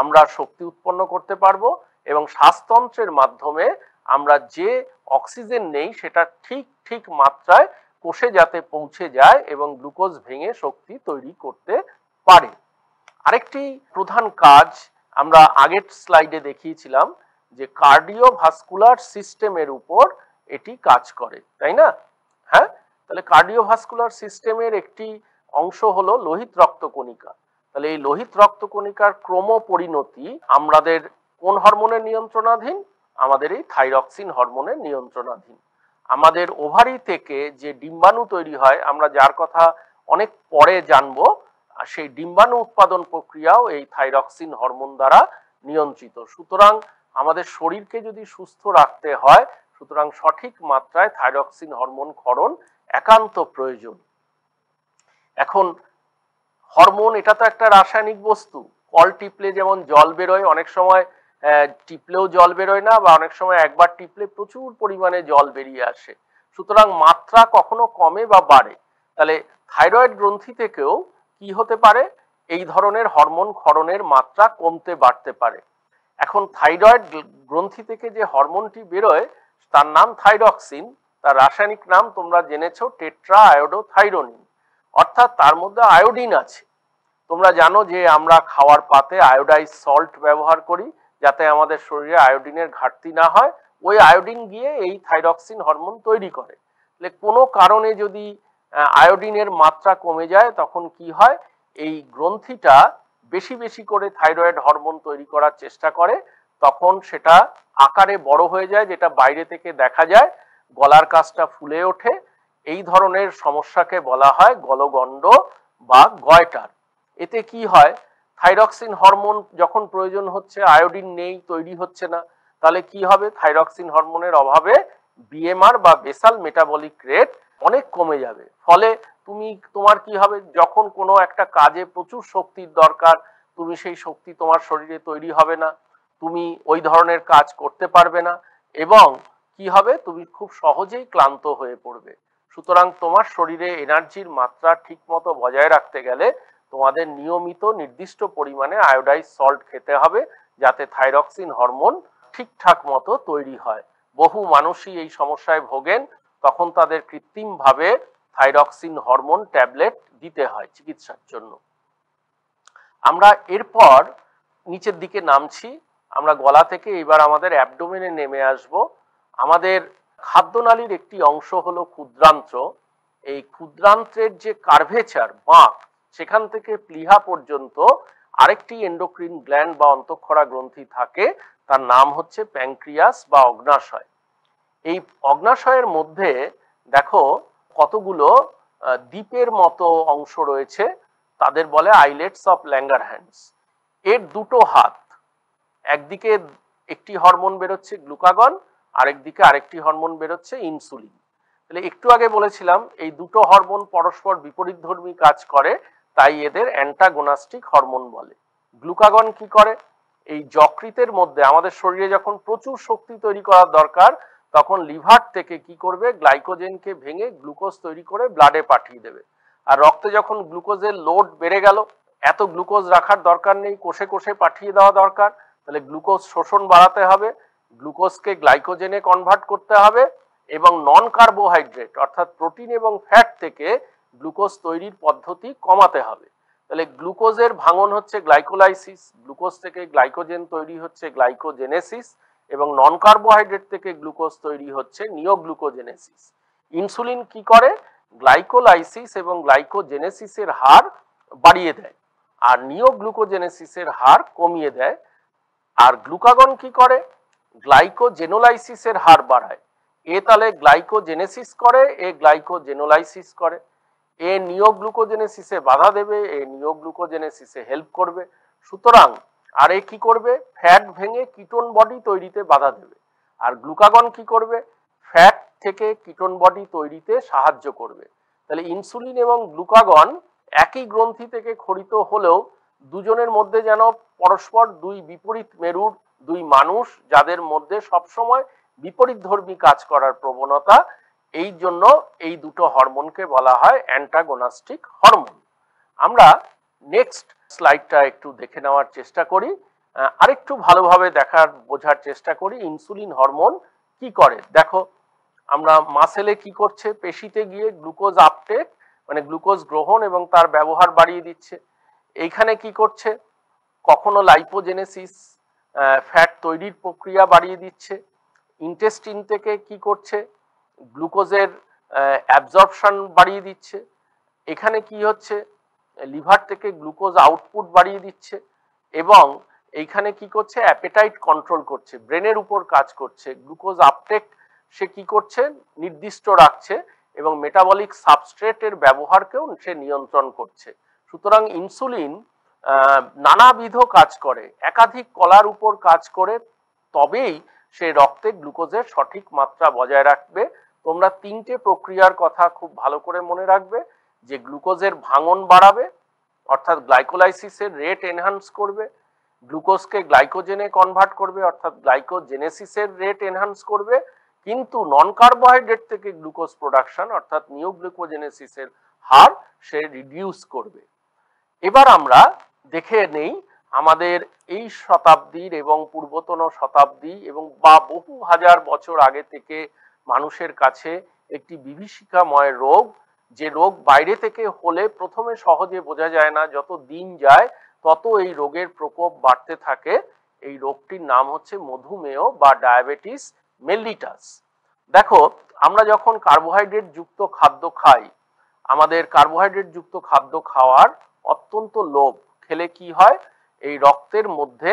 আমরা শক্তি উৎপন্ন করতে পারবো এবং শ্বাসতন্ত্রের মাধ্যমে আমরা যে অক্সিজেন নেই সেটা ঠিক ঠিক মাত্রায় কোষে যাতে পৌঁছে যায় এবং গ্লুকোজ ভেঙে শক্তি তৈরি করতে পারে আরেকটি প্রধান কাজ আমরা আগের স্লাইডে দেখিয়েছিলাম যে ভাস্কুলার সিস্টেমের উপর এটি কাজ করে তাই না হ্যাঁ তাহলে কার্ডিওভাস্কুলার সিস্টেমের একটি অংশ হলো লোহিত রক্তকণিকা তাহলে এই লোহিত রক্তকণিকার ক্রম পরিণতি আমাদের কোন হরমোনের নিয়ন্ত্রণাধীন আমাদের এই থাইরক্সিন হরমোনের নিয়ন্ত্রণাধীন আমাদের ওভারি থেকে যে ডিম্বাণু তৈরি হয় আমরা যার কথা অনেক পরে জানবো সেই ডিম্বাণু উৎপাদন প্রক্রিয়াও এই থাইরক্সিন হরমোন দ্বারা নিয়ন্ত্রিত সুতরাং আমাদের শরীরকে যদি সুস্থ রাখতে হয় সুতরাং সঠিক মাত্রায় থাইরক্সিন হরমোন খরণ একান্ত প্রয়োজন এখন হরমোন এটা তো একটা রাসায়নিক বস্তু কল টিপলে যেমন জল বেরোয় অনেক সময় টিপলেও জল বেরোয় না বা অনেক সময় একবার টিপলে প্রচুর পরিমাণে জল বেরিয়ে আসে সুতরাং মাত্রা কখনো কমে বা বাড়ে তাহলে থাইরয়েড গ্রন্থি থেকেও কি হতে পারে এই ধরনের হরমোন খরণের মাত্রা কমতে বাড়তে পারে এখন থাইরয়েড গ্রন্থি থেকে যে হরমোনটি বেরোয় তার নাম থাইরক্সিন তার রাসায়নিক নাম তোমরা জেনেছ টেট্রা আয়োডো থাইরোনিন অর্থাৎ তার মধ্যে আয়োডিন আছে তোমরা জানো যে আমরা খাওয়ার পাতে আয়োডাইজ সল্ট ব্যবহার করি যাতে আমাদের শরীরে আয়োডিনের ঘাটতি না হয় ওই আয়োডিন গিয়ে এই থাইরক্সিন হরমোন তৈরি করে তাহলে কোনো কারণে যদি আয়োডিনের মাত্রা কমে যায় তখন কি হয় এই গ্রন্থিটা বেশি বেশি করে থাইরয়েড হরমোন তৈরি করার চেষ্টা করে তখন সেটা আকারে বড় হয়ে যায় যেটা বাইরে থেকে দেখা যায় গলার কাজটা ফুলে ওঠে এই ধরনের সমস্যাকে বলা হয় গলগণ্ড বা গয়টার এতে কি হয় থাইরক্সিন হরমোন যখন প্রয়োজন হচ্ছে আয়োডিন নেই তৈরি হচ্ছে না তাহলে কি হবে থাইরক্সিন হরমোনের অভাবে বিএমআর বা বেসাল মেটাবলিক রেট অনেক কমে যাবে ফলে তুমি তোমার কি হবে যখন কোনো একটা কাজে প্রচুর শক্তির দরকার তুমি সেই শক্তি তোমার শরীরে তৈরি হবে না তুমি ওই ধরনের কাজ করতে পারবে না এবং কি হবে তুমি খুব সহজেই ক্লান্ত হয়ে পড়বে সুতরাং তোমার শরীরে এনার্জির মাত্রা ঠিকমতো বজায় রাখতে গেলে তোমাদের নিয়মিত নির্দিষ্ট পরিমাণে আয়োডাইজ সল্ট খেতে হবে যাতে থাইরক্সিন হরমোন ঠিকঠাক মতো তৈরি হয় বহু মানুষই এই সমস্যায় ভোগেন তখন তাদের কৃত্রিমভাবে থাইরক্সিন হরমোন ট্যাবলেট দিতে হয় চিকিৎসার জন্য আমরা এরপর নিচের দিকে নামছি আমরা গলা থেকে এবার আমাদের অ্যাবডোমিনে নেমে আসব আমাদের খাদ্যনালীর একটি অংশ হলো ক্ষুদ্রান্ত্র এই ক্ষুদ্রান্ত্রের যে কার্ভেচার বাঁক সেখান থেকে প্লিহা পর্যন্ত আরেকটি এন্ডোক্রিন গ্ল্যান্ড বা অন্তঃক্ষরা গ্রন্থি থাকে তার নাম হচ্ছে প্যাংক্রিয়াস বা অগ্নাশয় এই অগ্নাশয়ের মধ্যে দেখো কতগুলো দ্বীপের মতো অংশ রয়েছে তাদের বলে আইলেটস অফ ল্যাঙ্গার হ্যান্ডস এর দুটো হাত একদিকে একটি হরমোন বেরোচ্ছে গ্লুকাগন আরেকদিকে আরেকটি হরমোন বেরোচ্ছে ইনসুলিন তাহলে একটু আগে বলেছিলাম এই দুটো হরমোন পরস্পর বিপরীত ধর্মী কাজ করে তাই এদের অ্যান্টাগোনাস্টিক হরমোন বলে গ্লুকাগন কি করে এই যকৃতের মধ্যে আমাদের শরীরে যখন প্রচুর শক্তি তৈরি করার দরকার তখন লিভার থেকে কি করবে গ্লাইকোজেনকে ভেঙে গ্লুকোজ তৈরি করে ব্লাডে পাঠিয়ে দেবে আর রক্তে যখন গ্লুকোজের লোড বেড়ে গেল এত গ্লুকোজ রাখার দরকার নেই কোষে কোষে পাঠিয়ে দেওয়া দরকার তাহলে গ্লুকোজ শোষণ বাড়াতে হবে গ্লুকোজকে গ্লাইকোজেনে কনভার্ট করতে হবে এবং নন কার্বোহাইড্রেট অর্থাৎ প্রোটিন এবং ফ্যাট থেকে গ্লুকোজ তৈরির পদ্ধতি কমাতে হবে তাহলে গ্লুকোজের ভাঙন হচ্ছে গ্লাইকোলাইসিস গ্লুকোজ থেকে গ্লাইকোজেন তৈরি হচ্ছে গ্লাইকোজেনেসিস এবং নন কার্বোহাইড্রেট থেকে গ্লুকোজ তৈরি হচ্ছে গ্লুকোজেনেসিস ইনসুলিন কি করে গ্লাইকোলাইসিস এবং গ্লাইকোজেনেসিসের হার বাড়িয়ে দেয় আর গ্লুকোজেনেসিসের হার কমিয়ে দেয় আর গ্লুকাগন কি করে গ্লাইকোজেনোলাইসিসের হার বাড়ায় এ তাহলে গ্লাইকোজেনেসিস করে এ গ্লাইকোজেনোলাইসিস করে এ গ্লুকোজেনেসিসে বাধা দেবে এ গ্লুকোজেনেসিসে হেল্প করবে সুতরাং আর এ কি করবে ফ্যাট ভেঙে কিটোন বডি তৈরিতে বাধা দেবে আর গ্লুকাগন কি করবে ফ্যাট থেকে কিটোন বডি তৈরিতে সাহায্য করবে তাহলে ইনসুলিন এবং গ্লুকাগন একই গ্রন্থি থেকে খরিত হলেও দুজনের মধ্যে যেন পরস্পর দুই বিপরীত মেরুর দুই মানুষ যাদের মধ্যে সবসময় বিপরীত ধর্মী কাজ করার প্রবণতা এই জন্য এই দুটো হরমোনকে বলা হয় অ্যান্টাগোনাস্টিক হরমোন আমরা নেক্সট স্লাইডটা একটু দেখে নেওয়ার চেষ্টা করি আরেকটু ভালোভাবে দেখার বোঝার চেষ্টা করি ইনসুলিন হরমোন কি করে দেখো আমরা মাসেলে কি করছে পেশিতে গিয়ে গ্লুকোজ আপটেক মানে গ্লুকোজ গ্রহণ এবং তার ব্যবহার বাড়িয়ে দিচ্ছে এইখানে কি করছে কখনো লাইপোজেনেসিস ফ্যাট তৈরির প্রক্রিয়া বাড়িয়ে দিচ্ছে ইন্টেস্টিন থেকে কি করছে গ্লুকোজের অ্যাবজর্পশন বাড়িয়ে দিচ্ছে এখানে কি হচ্ছে লিভার থেকে গ্লুকোজ আউটপুট বাড়িয়ে দিচ্ছে এবং এইখানে কি করছে অ্যাপেটাইট কন্ট্রোল করছে ব্রেনের উপর কাজ করছে গ্লুকোজ আপটেক সে কি করছে নির্দিষ্ট রাখছে এবং মেটাবলিক সাবস্ট্রেটের ব্যবহারকেও সে নিয়ন্ত্রণ করছে সুতরাং ইনসুলিন নানাবিধ কাজ করে একাধিক কলার উপর কাজ করে তবেই সে রক্তে গ্লুকোজের সঠিক মাত্রা বজায় রাখবে তোমরা তিনটে প্রক্রিয়ার কথা খুব ভালো করে মনে রাখবে যে গ্লুকোজের ভাঙন বাড়াবে অর্থাৎ গ্লাইকোলাইসিসের রেট এনহান্স করবে গ্লুকোজকে গ্লাইকোজেনে কনভার্ট করবে অর্থাৎ গ্লাইকোজেনেসিসের রেট এনহান্স করবে কিন্তু নন কার্বোহাইড্রেট থেকে গ্লুকোজ প্রোডাকশন অর্থাৎ নিউ গ্লুকোজেনেসিসের হার সে রিডিউস করবে এবার আমরা দেখে নেই আমাদের এই শতাব্দীর এবং পূর্বতন শতাব্দী এবং বা বহু হাজার বছর আগে থেকে মানুষের কাছে একটি বিভীষিকাময় রোগ যে রোগ বাইরে থেকে হলে প্রথমে সহজে বোঝা যায় না যত দিন যায় তত এই রোগের প্রকোপ বাড়তে থাকে এই রোগটির নাম হচ্ছে মধুমেহ বা ডায়াবেটিস মেলিটাস দেখো আমরা যখন কার্বোহাইড্রেট যুক্ত খাদ্য খাই আমাদের কার্বোহাইড্রেট যুক্ত খাদ্য খাওয়ার অত্যন্ত লোভ খেলে কি হয় এই রক্তের মধ্যে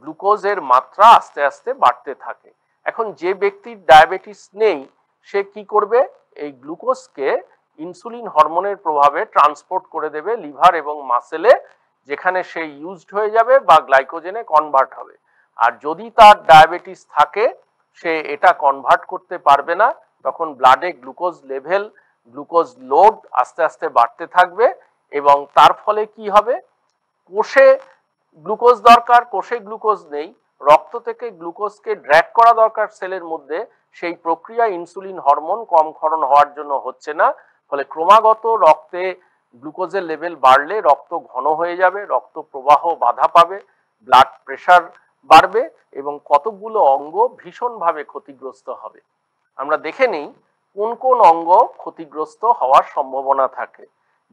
গ্লুকোজের মাত্রা আস্তে আস্তে বাড়তে থাকে এখন যে ব্যক্তির ডায়াবেটিস নেই সে কি করবে এই গ্লুকোজকে ইনসুলিন হরমোনের প্রভাবে ট্রান্সপোর্ট করে দেবে লিভার এবং মাসেলে যেখানে সে ইউজড হয়ে যাবে বা গ্লাইকোজেনে কনভার্ট হবে আর যদি তার ডায়াবেটিস থাকে সে এটা কনভার্ট করতে পারবে না তখন ব্লাডে গ্লুকোজ লেভেল গ্লুকোজ লোড আস্তে আস্তে বাড়তে থাকবে এবং তার ফলে কি হবে কোষে গ্লুকোজ দরকার কোষে গ্লুকোজ নেই রক্ত থেকে গ্লুকোজকে ড্র্যাক করা দরকার সেলের মধ্যে সেই প্রক্রিয়া ইনসুলিন হরমোন কম ক্ষরণ হওয়ার জন্য হচ্ছে না ফলে ক্রমাগত রক্তে গ্লুকোজের লেভেল বাড়লে রক্ত ঘন হয়ে যাবে রক্ত প্রবাহ বাধা পাবে ব্লাড প্রেশার বাড়বে এবং কতগুলো অঙ্গ ভীষণভাবে ক্ষতিগ্রস্ত হবে আমরা দেখে নিই কোন কোন অঙ্গ ক্ষতিগ্রস্ত হওয়ার সম্ভাবনা থাকে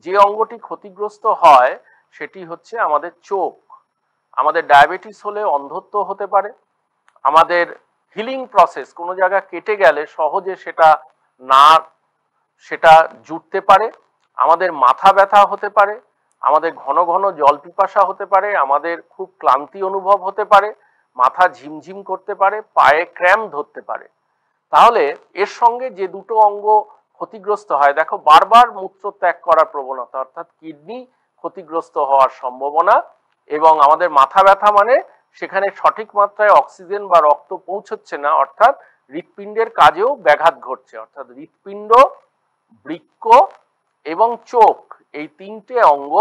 যে অঙ্গটি ক্ষতিগ্রস্ত হয় সেটি হচ্ছে আমাদের চোখ আমাদের ডায়াবেটিস হলে অন্ধত্ব হতে পারে আমাদের হিলিং প্রসেস কোনো জায়গা কেটে গেলে সহজে সেটা না সেটা জুটতে পারে আমাদের মাথা ব্যথা হতে পারে আমাদের ঘন ঘন জল পিপাসা হতে পারে আমাদের খুব ক্লান্তি অনুভব হতে পারে মাথা ঝিমঝিম করতে পারে পায়ে ক্র্যাম ধরতে পারে তাহলে এর সঙ্গে যে দুটো অঙ্গ ক্ষতিগ্রস্ত হয় দেখো বারবার মূত্র ত্যাগ করার প্রবণতা অর্থাৎ কিডনি ক্ষতিগ্রস্ত হওয়ার সম্ভাবনা এবং আমাদের মাথা ব্যথা মানে সেখানে সঠিক মাত্রায় অক্সিজেন বা রক্ত পৌঁছচ্ছে না অর্থাৎ হৃৎপিণ্ডের কাজেও ব্যাঘাত ঘটছে অর্থাৎ হৃৎপিণ্ড বৃক্ক এবং চোখ এই তিনটে অঙ্গ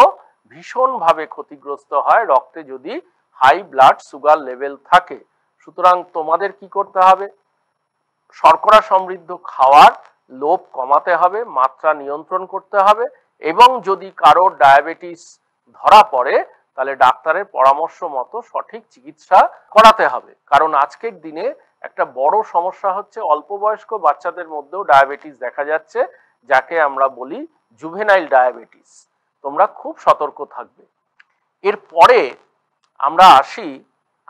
ভীষণভাবে ক্ষতিগ্রস্ত হয় রক্তে যদি হাই ব্লাড সুগার লেভেল থাকে সুতরাং তোমাদের কি করতে হবে শর্করা সমৃদ্ধ খাওয়ার লোভ কমাতে হবে মাত্রা নিয়ন্ত্রণ করতে হবে এবং যদি কারোর ডায়াবেটিস ধরা পড়ে তাহলে ডাক্তারের পরামর্শ মতো সঠিক চিকিৎসা করাতে হবে কারণ আজকের দিনে একটা বড় সমস্যা হচ্ছে অল্প বয়স্ক বাচ্চাদের মধ্যেও ডায়াবেটিস দেখা যাচ্ছে যাকে আমরা বলি জুভেনাইল ডায়াবেটিস তোমরা খুব সতর্ক থাকবে এরপরে আমরা আসি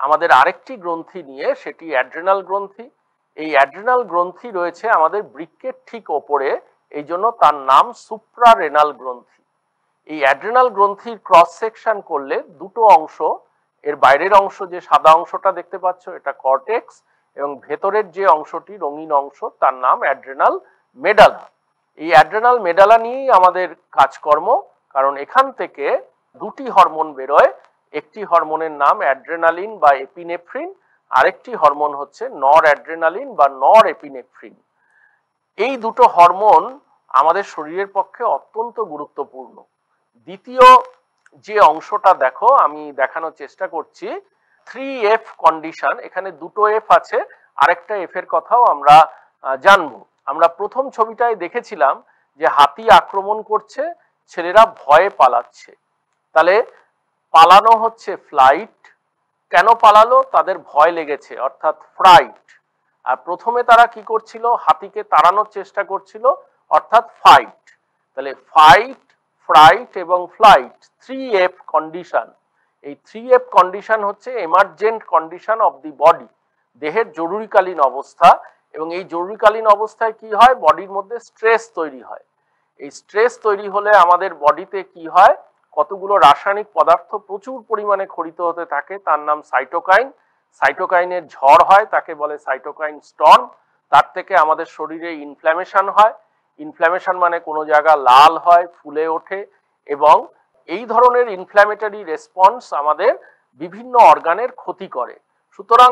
আমাদের আরেকটি গ্রন্থি নিয়ে সেটি অ্যাড্রেনাল গ্রন্থি এই অ্যাড্রেনাল গ্রন্থি রয়েছে আমাদের বৃক্কের ঠিক ওপরে এই জন্য তার নাম সুপ্রা রেনাল গ্রন্থি এই অ্যাড্রেনাল গ্রন্থির ক্রস সেকশন করলে দুটো অংশ এর বাইরের অংশ যে সাদা অংশটা দেখতে পাচ্ছ এটা কর্টেক্স এবং ভেতরের যে অংশটি রঙিন অংশ তার নাম অ্যাড্রেনাল মেডালা এই অ্যাড্রেনাল মেডালা নিয়েই আমাদের কাজকর্ম কারণ এখান থেকে দুটি হরমোন বেরোয় একটি হরমোনের নাম অ্যাড্রেনালিন বা এপিনেফ্রিন আরেকটি হরমোন হচ্ছে নর অ্যাড্রেনালিন বা নর এপিনেফ্রিন এই দুটো হরমোন আমাদের শরীরের পক্ষে অত্যন্ত গুরুত্বপূর্ণ দ্বিতীয় যে অংশটা দেখো আমি দেখানোর চেষ্টা করছি থ্রি এফ কন্ডিশন এখানে দুটো এফ আছে আরেকটা এফ এর কথাও আমরা জানব আমরা প্রথম ছবিটায় দেখেছিলাম যে হাতি আক্রমণ করছে ছেলেরা ভয়ে পালাচ্ছে তাহলে পালানো হচ্ছে ফ্লাইট কেন পালালো তাদের ভয় লেগেছে অর্থাৎ ফ্রাইট আর প্রথমে তারা কি করছিল হাতিকে তাড়ানোর চেষ্টা করছিল অর্থাৎ ফাইট তাহলে ফাইট ফ্রাইট এবং ফ্লাইট থ্রি এফ কন্ডিশন এই থ্রি এফ কন্ডিশন হচ্ছে emergent condition of the body দেহের জরুরিকালীন অবস্থা এবং এই জরুরিকালীন অবস্থায় কি হয় বডির মধ্যে স্ট্রেস তৈরি হয় এই স্ট্রেস তৈরি হলে আমাদের বডিতে কি হয় কতগুলো রাসায়নিক পদার্থ প্রচুর পরিমাণে খরিত হতে থাকে তার নাম সাইটোকাইন সাইটোকাইনের ঝড় হয় তাকে বলে সাইটোকাইন স্টর্ম তার থেকে আমাদের শরীরে ইনফ্ল্যামেশন হয় ইনফ্ল্যামেশন মানে কোনো জায়গা লাল হয় ফুলে ওঠে এবং এই ধরনের ইনফ্ল্যামেটারি রেসপন্স আমাদের বিভিন্ন অর্গানের ক্ষতি করে সুতরাং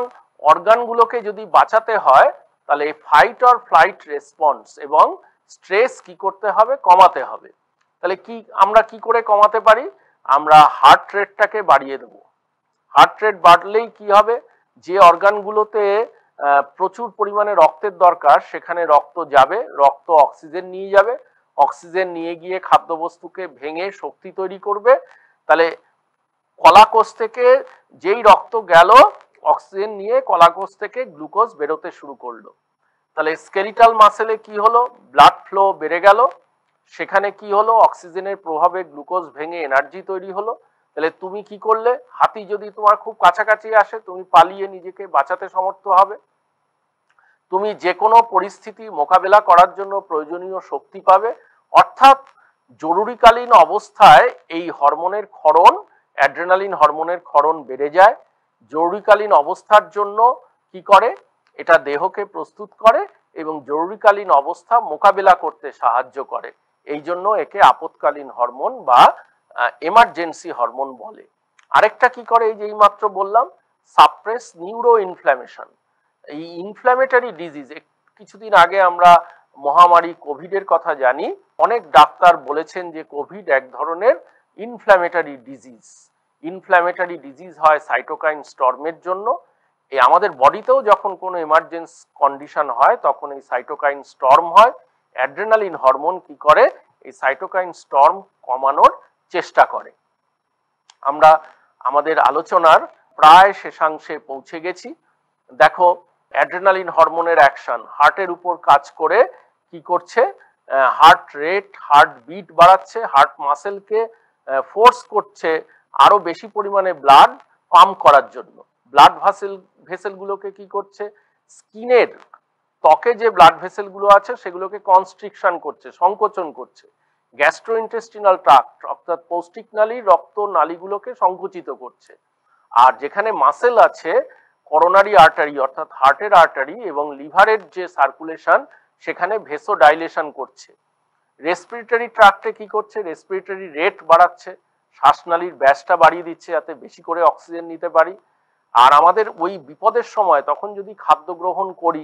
অর্গানগুলোকে যদি বাঁচাতে হয় তাহলে ফাইট অর ফ্লাইট রেসপন্স এবং স্ট্রেস কি করতে হবে কমাতে হবে তাহলে কি আমরা কি করে কমাতে পারি আমরা হার্ট রেটটাকে বাড়িয়ে দেবো হার্ট রেট বাড়লেই কি হবে যে অর্গানগুলোতে প্রচুর পরিমাণে রক্তের দরকার সেখানে রক্ত যাবে রক্ত অক্সিজেন নিয়ে যাবে অক্সিজেন নিয়ে গিয়ে খাদ্যবস্তুকে ভেঙে শক্তি তৈরি করবে তাহলে কলাকোষ থেকে যেই রক্ত গেল অক্সিজেন নিয়ে কলাকোষ থেকে গ্লুকোজ বেরোতে শুরু করলো তাহলে স্কেলিটাল মাসেলে কি হলো ব্লাড ফ্লো বেড়ে গেল সেখানে কি হলো অক্সিজেনের প্রভাবে গ্লুকোজ ভেঙে এনার্জি তৈরি হলো তাহলে তুমি কি করলে হাতি যদি তোমার খুব কাছাকাছি আসে তুমি পালিয়ে নিজেকে বাঁচাতে সমর্থ হবে তুমি যে কোনো পরিস্থিতি মোকাবেলা করার জন্য প্রয়োজনীয় শক্তি পাবে অর্থাৎ জরুরিকালীন অবস্থায় এই হরমোনের ক্ষরণ অ্যাড্রেনালিন হরমোনের ক্ষরণ বেড়ে যায় জরুরিকালীন অবস্থার জন্য কি করে এটা দেহকে প্রস্তুত করে এবং জরুরিকালীন অবস্থা মোকাবেলা করতে সাহায্য করে এই জন্য একে আপৎকালীন হরমোন বা এমার্জেন্সি হরমোন বলে আরেকটা কি করে এই যে মাত্র বললাম সাপ্রেস নিউরো ইনফ্ল্যামেশন এই ইনফ্ল্যামেটারি ডিজিজ কিছুদিন আগে আমরা মহামারী কোভিডের কথা জানি অনেক ডাক্তার বলেছেন যে কোভিড এক ধরনের ইনফ্ল্যামেটারি ডিজিজ ইনফ্ল্যামেটারি ডিজিজ হয় সাইটোকাইন স্টর্মের জন্য এই আমাদের বডিতেও যখন কোনো এমার্জেন্সি কন্ডিশন হয় তখন এই সাইটোকাইন স্টর্ম হয় অ্যাড্রেনালিন হরমোন কি করে এই সাইটোকাইন স্টর্ম কমানোর চেষ্টা করে আমরা আমাদের আলোচনার প্রায় শেষাংশে পৌঁছে গেছি দেখো অ্যাড্রেনালিন হরমোনের অ্যাকশন হার্টের উপর কাজ করে কি করছে হার্ট রেট হার্ট বিট বাড়াচ্ছে হার্ট মাসেলকে ফোর্স করছে আরো বেশি পরিমাণে ব্লাড পাম্প করার জন্য ব্লাড ভাসেল ভেসেলগুলোকে কি করছে স্কিনের ত্বকে যে ব্লাড ভেসেলগুলো আছে সেগুলোকে কনস্ট্রিকশন করছে সংকোচন করছে গ্যাস্ট্রোইন্টেস্টিনাল ট্রাক্ট অর্থাৎ পৌষ্টিক নালী রক্ত নালীগুলোকে সংকুচিত করছে আর যেখানে মাসেল আছে করোনারি আর্টারি অর্থাৎ হার্টের আর্টারি এবং লিভারের যে সার্কুলেশন সেখানে ভেসো ডাইলেশন করছে রেসপিরেটারি ট্রাক্টে কি করছে রেসপিরেটারি রেট বাড়াচ্ছে শ্বাসনালীর ব্যাসটা বাড়িয়ে দিচ্ছে যাতে বেশি করে অক্সিজেন নিতে পারি আর আমাদের ওই বিপদের সময় তখন যদি খাদ্য গ্রহণ করি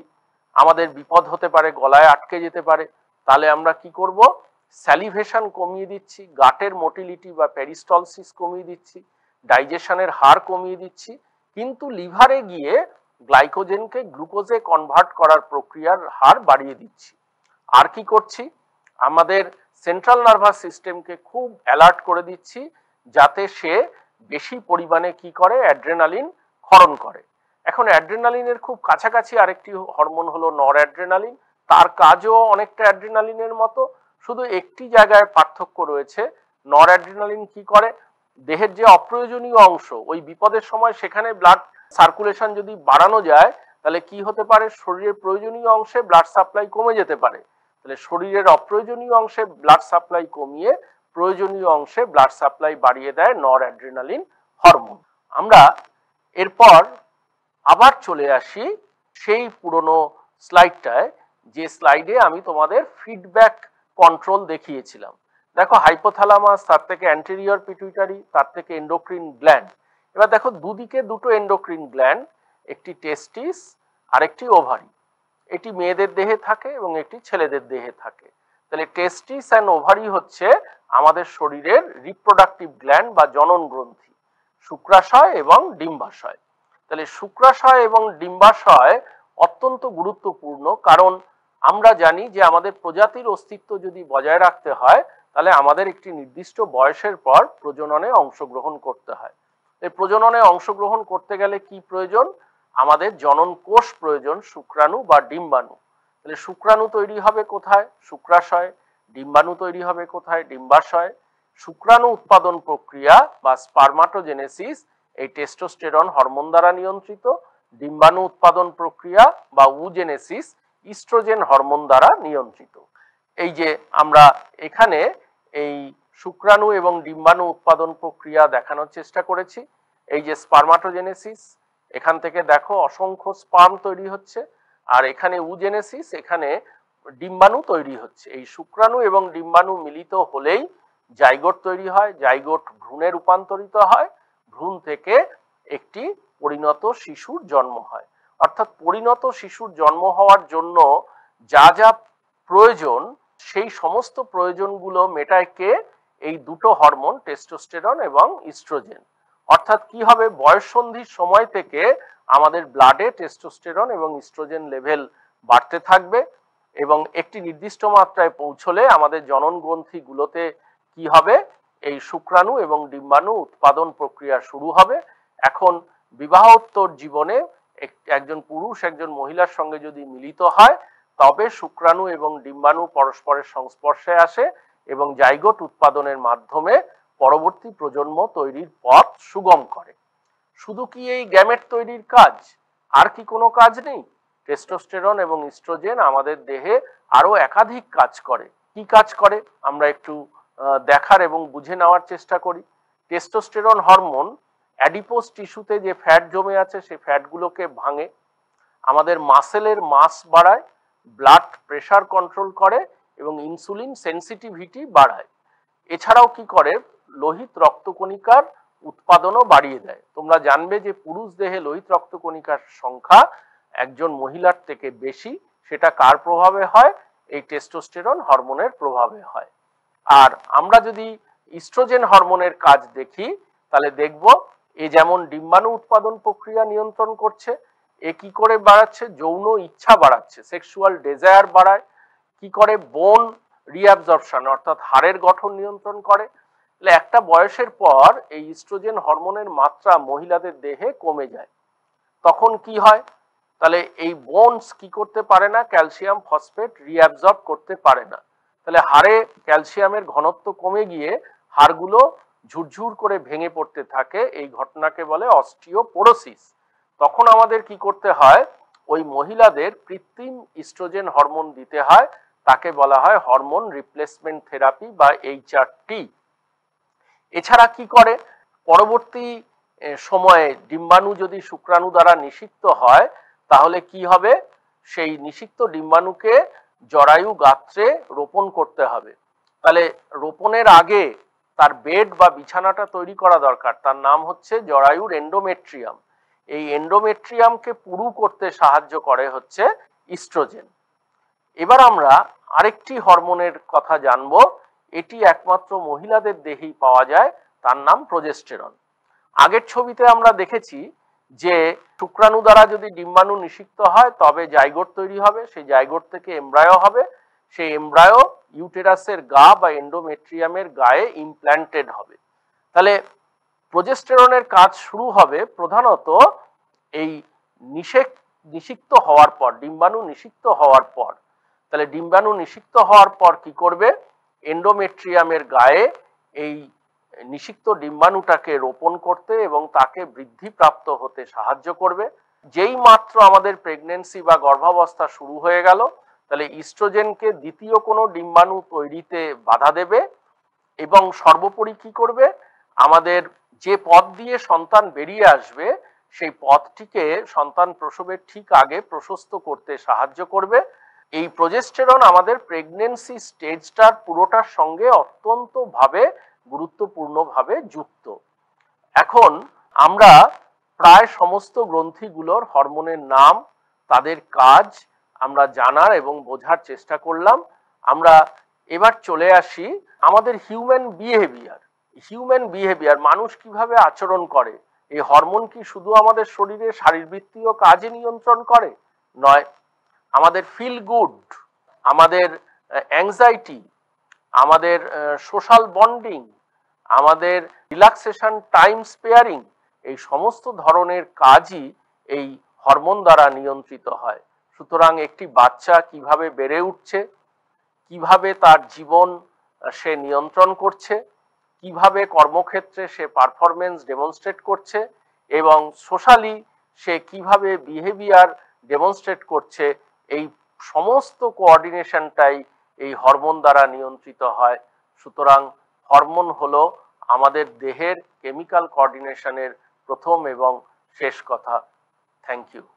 আমাদের বিপদ হতে পারে গলায় আটকে যেতে পারে তাহলে আমরা কি করব স্যালিভেশন কমিয়ে দিচ্ছি গাটের মোটিলিটি বা প্যারিস্টলসিস কমিয়ে দিচ্ছি ডাইজেশনের হার কমিয়ে দিচ্ছি কিন্তু লিভারে গিয়ে গ্লাইকোজেনকে গ্লুকোজে কনভার্ট করার প্রক্রিয়ার হার বাড়িয়ে দিচ্ছি আর কি করছি আমাদের সেন্ট্রাল নার্ভাস সিস্টেমকে খুব অ্যালার্ট করে দিচ্ছি যাতে সে বেশি পরিমাণে কি করে অ্যাড্রেনালিন ক্ষরণ করে এখন অ্যাড্রেনালিনের খুব কাছাকাছি আরেকটি হরমোন হলো নর অ্যাড্রেনালিন তার কাজও অনেকটা অ্যাড্রেনালিনের মতো শুধু একটি জায়গায় পার্থক্য রয়েছে নরঅ্যাড্রিনালিন কি করে দেহের যে অপ্রয়োজনীয় অংশ ওই বিপদের সময় সেখানে ব্লাড সার্কুলেশন যদি বাড়ানো যায় তাহলে কি হতে পারে শরীরের প্রয়োজনীয় অংশে ব্লাড সাপ্লাই কমে যেতে পারে তাহলে শরীরের অপ্রয়োজনীয় অংশে ব্লাড সাপ্লাই কমিয়ে প্রয়োজনীয় অংশে ব্লাড সাপ্লাই বাড়িয়ে দেয় নর অ্যাড্রিনালিন হরমোন আমরা এরপর আবার চলে আসি সেই পুরনো স্লাইডটায় যে স্লাইডে আমি তোমাদের ফিডব্যাক কন্ট্রোল দেখিয়েছিলাম দেখো হাইপোথালামাস তার থেকে অ্যান্টেরিয়র পিটুইটারি তার থেকে এন্ডোক্রিন গ্ল্যান্ড এবার দেখো দুদিকে দুটো এন্ডোক্রিন গ্ল্যান্ড একটি টেস্টিস আর একটি ওভারি এটি মেয়েদের দেহে থাকে এবং একটি ছেলেদের দেহে থাকে তাহলে টেস্টিস অ্যান্ড ওভারি হচ্ছে আমাদের শরীরের রিপ্রোডাক্টিভ গ্ল্যান্ড বা জনন গ্রন্থি শুক্রাশয় এবং ডিম্বাশয় তাহলে শুক্রাশয় এবং ডিম্বাশয় অত্যন্ত গুরুত্বপূর্ণ কারণ আমরা জানি যে আমাদের প্রজাতির অস্তিত্ব যদি বজায় রাখতে হয় তাহলে আমাদের একটি নির্দিষ্ট বয়সের পর প্রজননে অংশগ্রহণ করতে হয় এই প্রজননে অংশগ্রহণ করতে গেলে কি প্রয়োজন আমাদের জনন কোষ প্রয়োজন শুক্রাণু বা ডিম্বাণু তাহলে শুক্রাণু তৈরি হবে কোথায় শুক্রাশয় ডিম্বাণু তৈরি হবে কোথায় ডিম্বাশয় শুক্রাণু উৎপাদন প্রক্রিয়া বা স্পার্মাটোজেনেসিস এই টেস্টোস্টেরন হরমোন দ্বারা নিয়ন্ত্রিত ডিম্বাণু উৎপাদন প্রক্রিয়া বা উজেনেসিস ইস্ট্রোজেন হরমোন দ্বারা নিয়ন্ত্রিত এই যে আমরা এখানে এই শুক্রাণু এবং ডিম্বাণু উৎপাদন প্রক্রিয়া দেখানোর চেষ্টা করেছি এই যে স্পার্মাটোজেনেসিস এখান থেকে দেখো অসংখ্য স্পার্ম তৈরি হচ্ছে আর এখানে উজেনেসিস এখানে ডিম্বাণু তৈরি হচ্ছে এই শুক্রাণু এবং ডিম্বাণু মিলিত হলেই জাইগোট তৈরি হয় জাইগোট ভ্রূণে রূপান্তরিত হয় ভ্রূণ থেকে একটি পরিণত শিশুর জন্ম হয় অর্থাৎ পরিণত শিশুর জন্ম হওয়ার জন্য যা যা প্রয়োজন সেই সমস্ত প্রয়োজনগুলো মেটায় কে এই দুটো হরমোন টেস্টোস্টেরন এবং ইস্ট্রোজেন অর্থাৎ কি হবে বয়সন্ধির সময় থেকে আমাদের ব্লাডে টেস্টোস্টেরন এবং ইস্ট্রোজেন লেভেল বাড়তে থাকবে এবং একটি নির্দিষ্ট মাত্রায় পৌঁছলে আমাদের জননগ্রন্থিগুলোতে কি হবে এই শুক্রাণু এবং ডিম্বাণু উৎপাদন প্রক্রিয়া শুরু হবে এখন বিবাহোত্তর জীবনে একজন পুরুষ একজন মহিলার সঙ্গে যদি মিলিত হয় তবে শুক্রাণু এবং ডিম্বাণু পরস্পরের সংস্পর্শে আসে এবং জাইগোট উৎপাদনের মাধ্যমে পরবর্তী প্রজন্ম তৈরির পথ সুগম করে শুধু কি এই গ্যামেট তৈরির কাজ আর কি কোনো কাজ নেই টেস্টোস্টেরন এবং ইস্ট্রোজেন আমাদের দেহে আরও একাধিক কাজ করে কি কাজ করে আমরা একটু দেখার এবং বুঝে নেওয়ার চেষ্টা করি টেস্টোস্টেরন হরমোন অ্যাডিপোস টিস্যুতে যে ফ্যাট জমে আছে সেই ফ্যাটগুলোকে ভাঙে আমাদের মাসেলের মাস বাড়ায় ব্লাড প্রেশার কন্ট্রোল করে এবং ইনসুলিন সেন্সিটিভিটি বাড়ায় এছাড়াও কি করে লোহিত রক্তকণিকার উৎপাদনও বাড়িয়ে দেয় তোমরা জানবে যে পুরুষ দেহে লোহিত রক্তকণিকার সংখ্যা একজন মহিলার থেকে বেশি সেটা কার প্রভাবে হয় এই টেস্টোস্টেরন হরমোনের প্রভাবে হয় আর আমরা যদি ইস্ট্রোজেন হরমোনের কাজ দেখি তাহলে দেখব এ যেমন ডিম্বাণু উৎপাদন প্রক্রিয়া নিয়ন্ত্রণ করছে এ কি করে বাড়াচ্ছে যৌন ইচ্ছা বাড়াচ্ছে সেক্সুয়াল ডেজায়ার বাড়ায় কি করে বোন রিঅ্যাবজর্পশন অর্থাৎ হাড়ের গঠন নিয়ন্ত্রণ করে একটা বয়সের পর এই ইস্ট্রোজেন হরমোনের মাত্রা মহিলাদের দেহে কমে যায় তখন কি হয় তাহলে এই বোনস কি করতে পারে না ক্যালসিয়াম ফসফেট রিঅ্যাবজর্ব করতে পারে না তাহলে হাড়ে ক্যালসিয়ামের ঘনত্ব কমে গিয়ে হাড়গুলো ঝুরঝুর করে ভেঙে পড়তে থাকে এই ঘটনাকে বলে অস্টিওপোরোসিস তখন আমাদের কি করতে হয় ওই মহিলাদের কৃত্রিম ইস্ট্রোজেন হরমোন দিতে হয় তাকে বলা হয় হরমোন রিপ্লেসমেন্ট থেরাপি বা এইচআরটি এছাড়া কি করে পরবর্তী সময়ে ডিম্বাণু যদি শুক্রাণু দ্বারা নিষিক্ত হয় তাহলে কি হবে সেই নিষিক্ত ডিম্বাণুকে জরায়ু গাত্রে রোপণ করতে হবে তাহলে রোপণের আগে তার বেড বা বিছানাটা তৈরি করা দরকার তার নাম হচ্ছে জরায়ুর এন্ডোমেট্রিয়াম এই এন্ডোমেট্রিয়ামকে পুরু করতে সাহায্য করে হচ্ছে ইস্ট্রোজেন এবার আমরা আরেকটি হরমোনের কথা জানব এটি একমাত্র মহিলাদের দেহেই পাওয়া যায় তার নাম প্রজেস্টেরন আগের ছবিতে আমরা দেখেছি যে শুক্রাণু দ্বারা যদি ডিম্বাণু নিষিক্ত হয় তবে জাইগোট তৈরি হবে সেই জাইগোট থেকে এমব্রায়ো হবে সেই এমব্রায়ো ইউটেরাসের গা বা এন্ডোমেট্রিয়ামের গায়ে ইমপ্ল্যান্টেড হবে তাহলে প্রজেস্টেরনের কাজ শুরু হবে প্রধানত এই নিষেক নিষিক্ত হওয়ার পর ডিম্বাণু নিষিক্ত হওয়ার পর তাহলে ডিম্বাণু নিষিক্ত হওয়ার পর কি করবে এন্ডোমেট্রিয়ামের গায়ে এই নিষিক্ত ডিম্বাণুটাকে রোপণ করতে এবং তাকে বৃদ্ধিপ্রাপ্ত হতে সাহায্য করবে যেই মাত্র আমাদের প্রেগনেন্সি বা গর্ভাবস্থা শুরু হয়ে গেল তাহলে ইস্ট্রোজেনকে দ্বিতীয় কোনো ডিম্বাণু তৈরিতে বাধা দেবে এবং সর্বোপরি কি করবে আমাদের যে পথ দিয়ে সন্তান বেরিয়ে আসবে সেই পথটিকে সন্তান প্রসবের ঠিক আগে প্রশস্ত করতে সাহায্য করবে এই প্রজেস্টেরন আমাদের প্রেগনেন্সি স্টেজটার পুরোটার সঙ্গে অত্যন্তভাবে গুরুত্বপূর্ণভাবে যুক্ত এখন আমরা প্রায় সমস্ত গ্রন্থিগুলোর হরমোনের নাম তাদের কাজ আমরা জানার এবং বোঝার চেষ্টা করলাম আমরা এবার চলে আসি আমাদের হিউম্যান বিহেভিয়ার হিউম্যান বিহেভিয়ার মানুষ কিভাবে আচরণ করে এই হরমোন কি শুধু আমাদের শরীরে শারীরবৃত্তীয় কাজে নিয়ন্ত্রণ করে নয় আমাদের ফিল গুড আমাদের অ্যাংজাইটি আমাদের সোশ্যাল বন্ডিং আমাদের রিল্যাক্সেশন টাইম স্পেয়ারিং এই সমস্ত ধরনের কাজই এই হরমোন দ্বারা নিয়ন্ত্রিত হয় সুতরাং একটি বাচ্চা কিভাবে বেড়ে উঠছে কিভাবে তার জীবন সে নিয়ন্ত্রণ করছে কিভাবে কর্মক্ষেত্রে সে পারফরমেন্স ডেমনস্ট্রেট করছে এবং সোশ্যালি সে কিভাবে বিহেভিয়ার ডেমনস্ট্রেট করছে এই সমস্ত কোঅর্ডিনেশনটাই এই হরমোন দ্বারা নিয়ন্ত্রিত হয় সুতরাং হরমোন হলো আমাদের দেহের কেমিক্যাল কোঅর্ডিনেশনের প্রথম এবং শেষ কথা থ্যাংক ইউ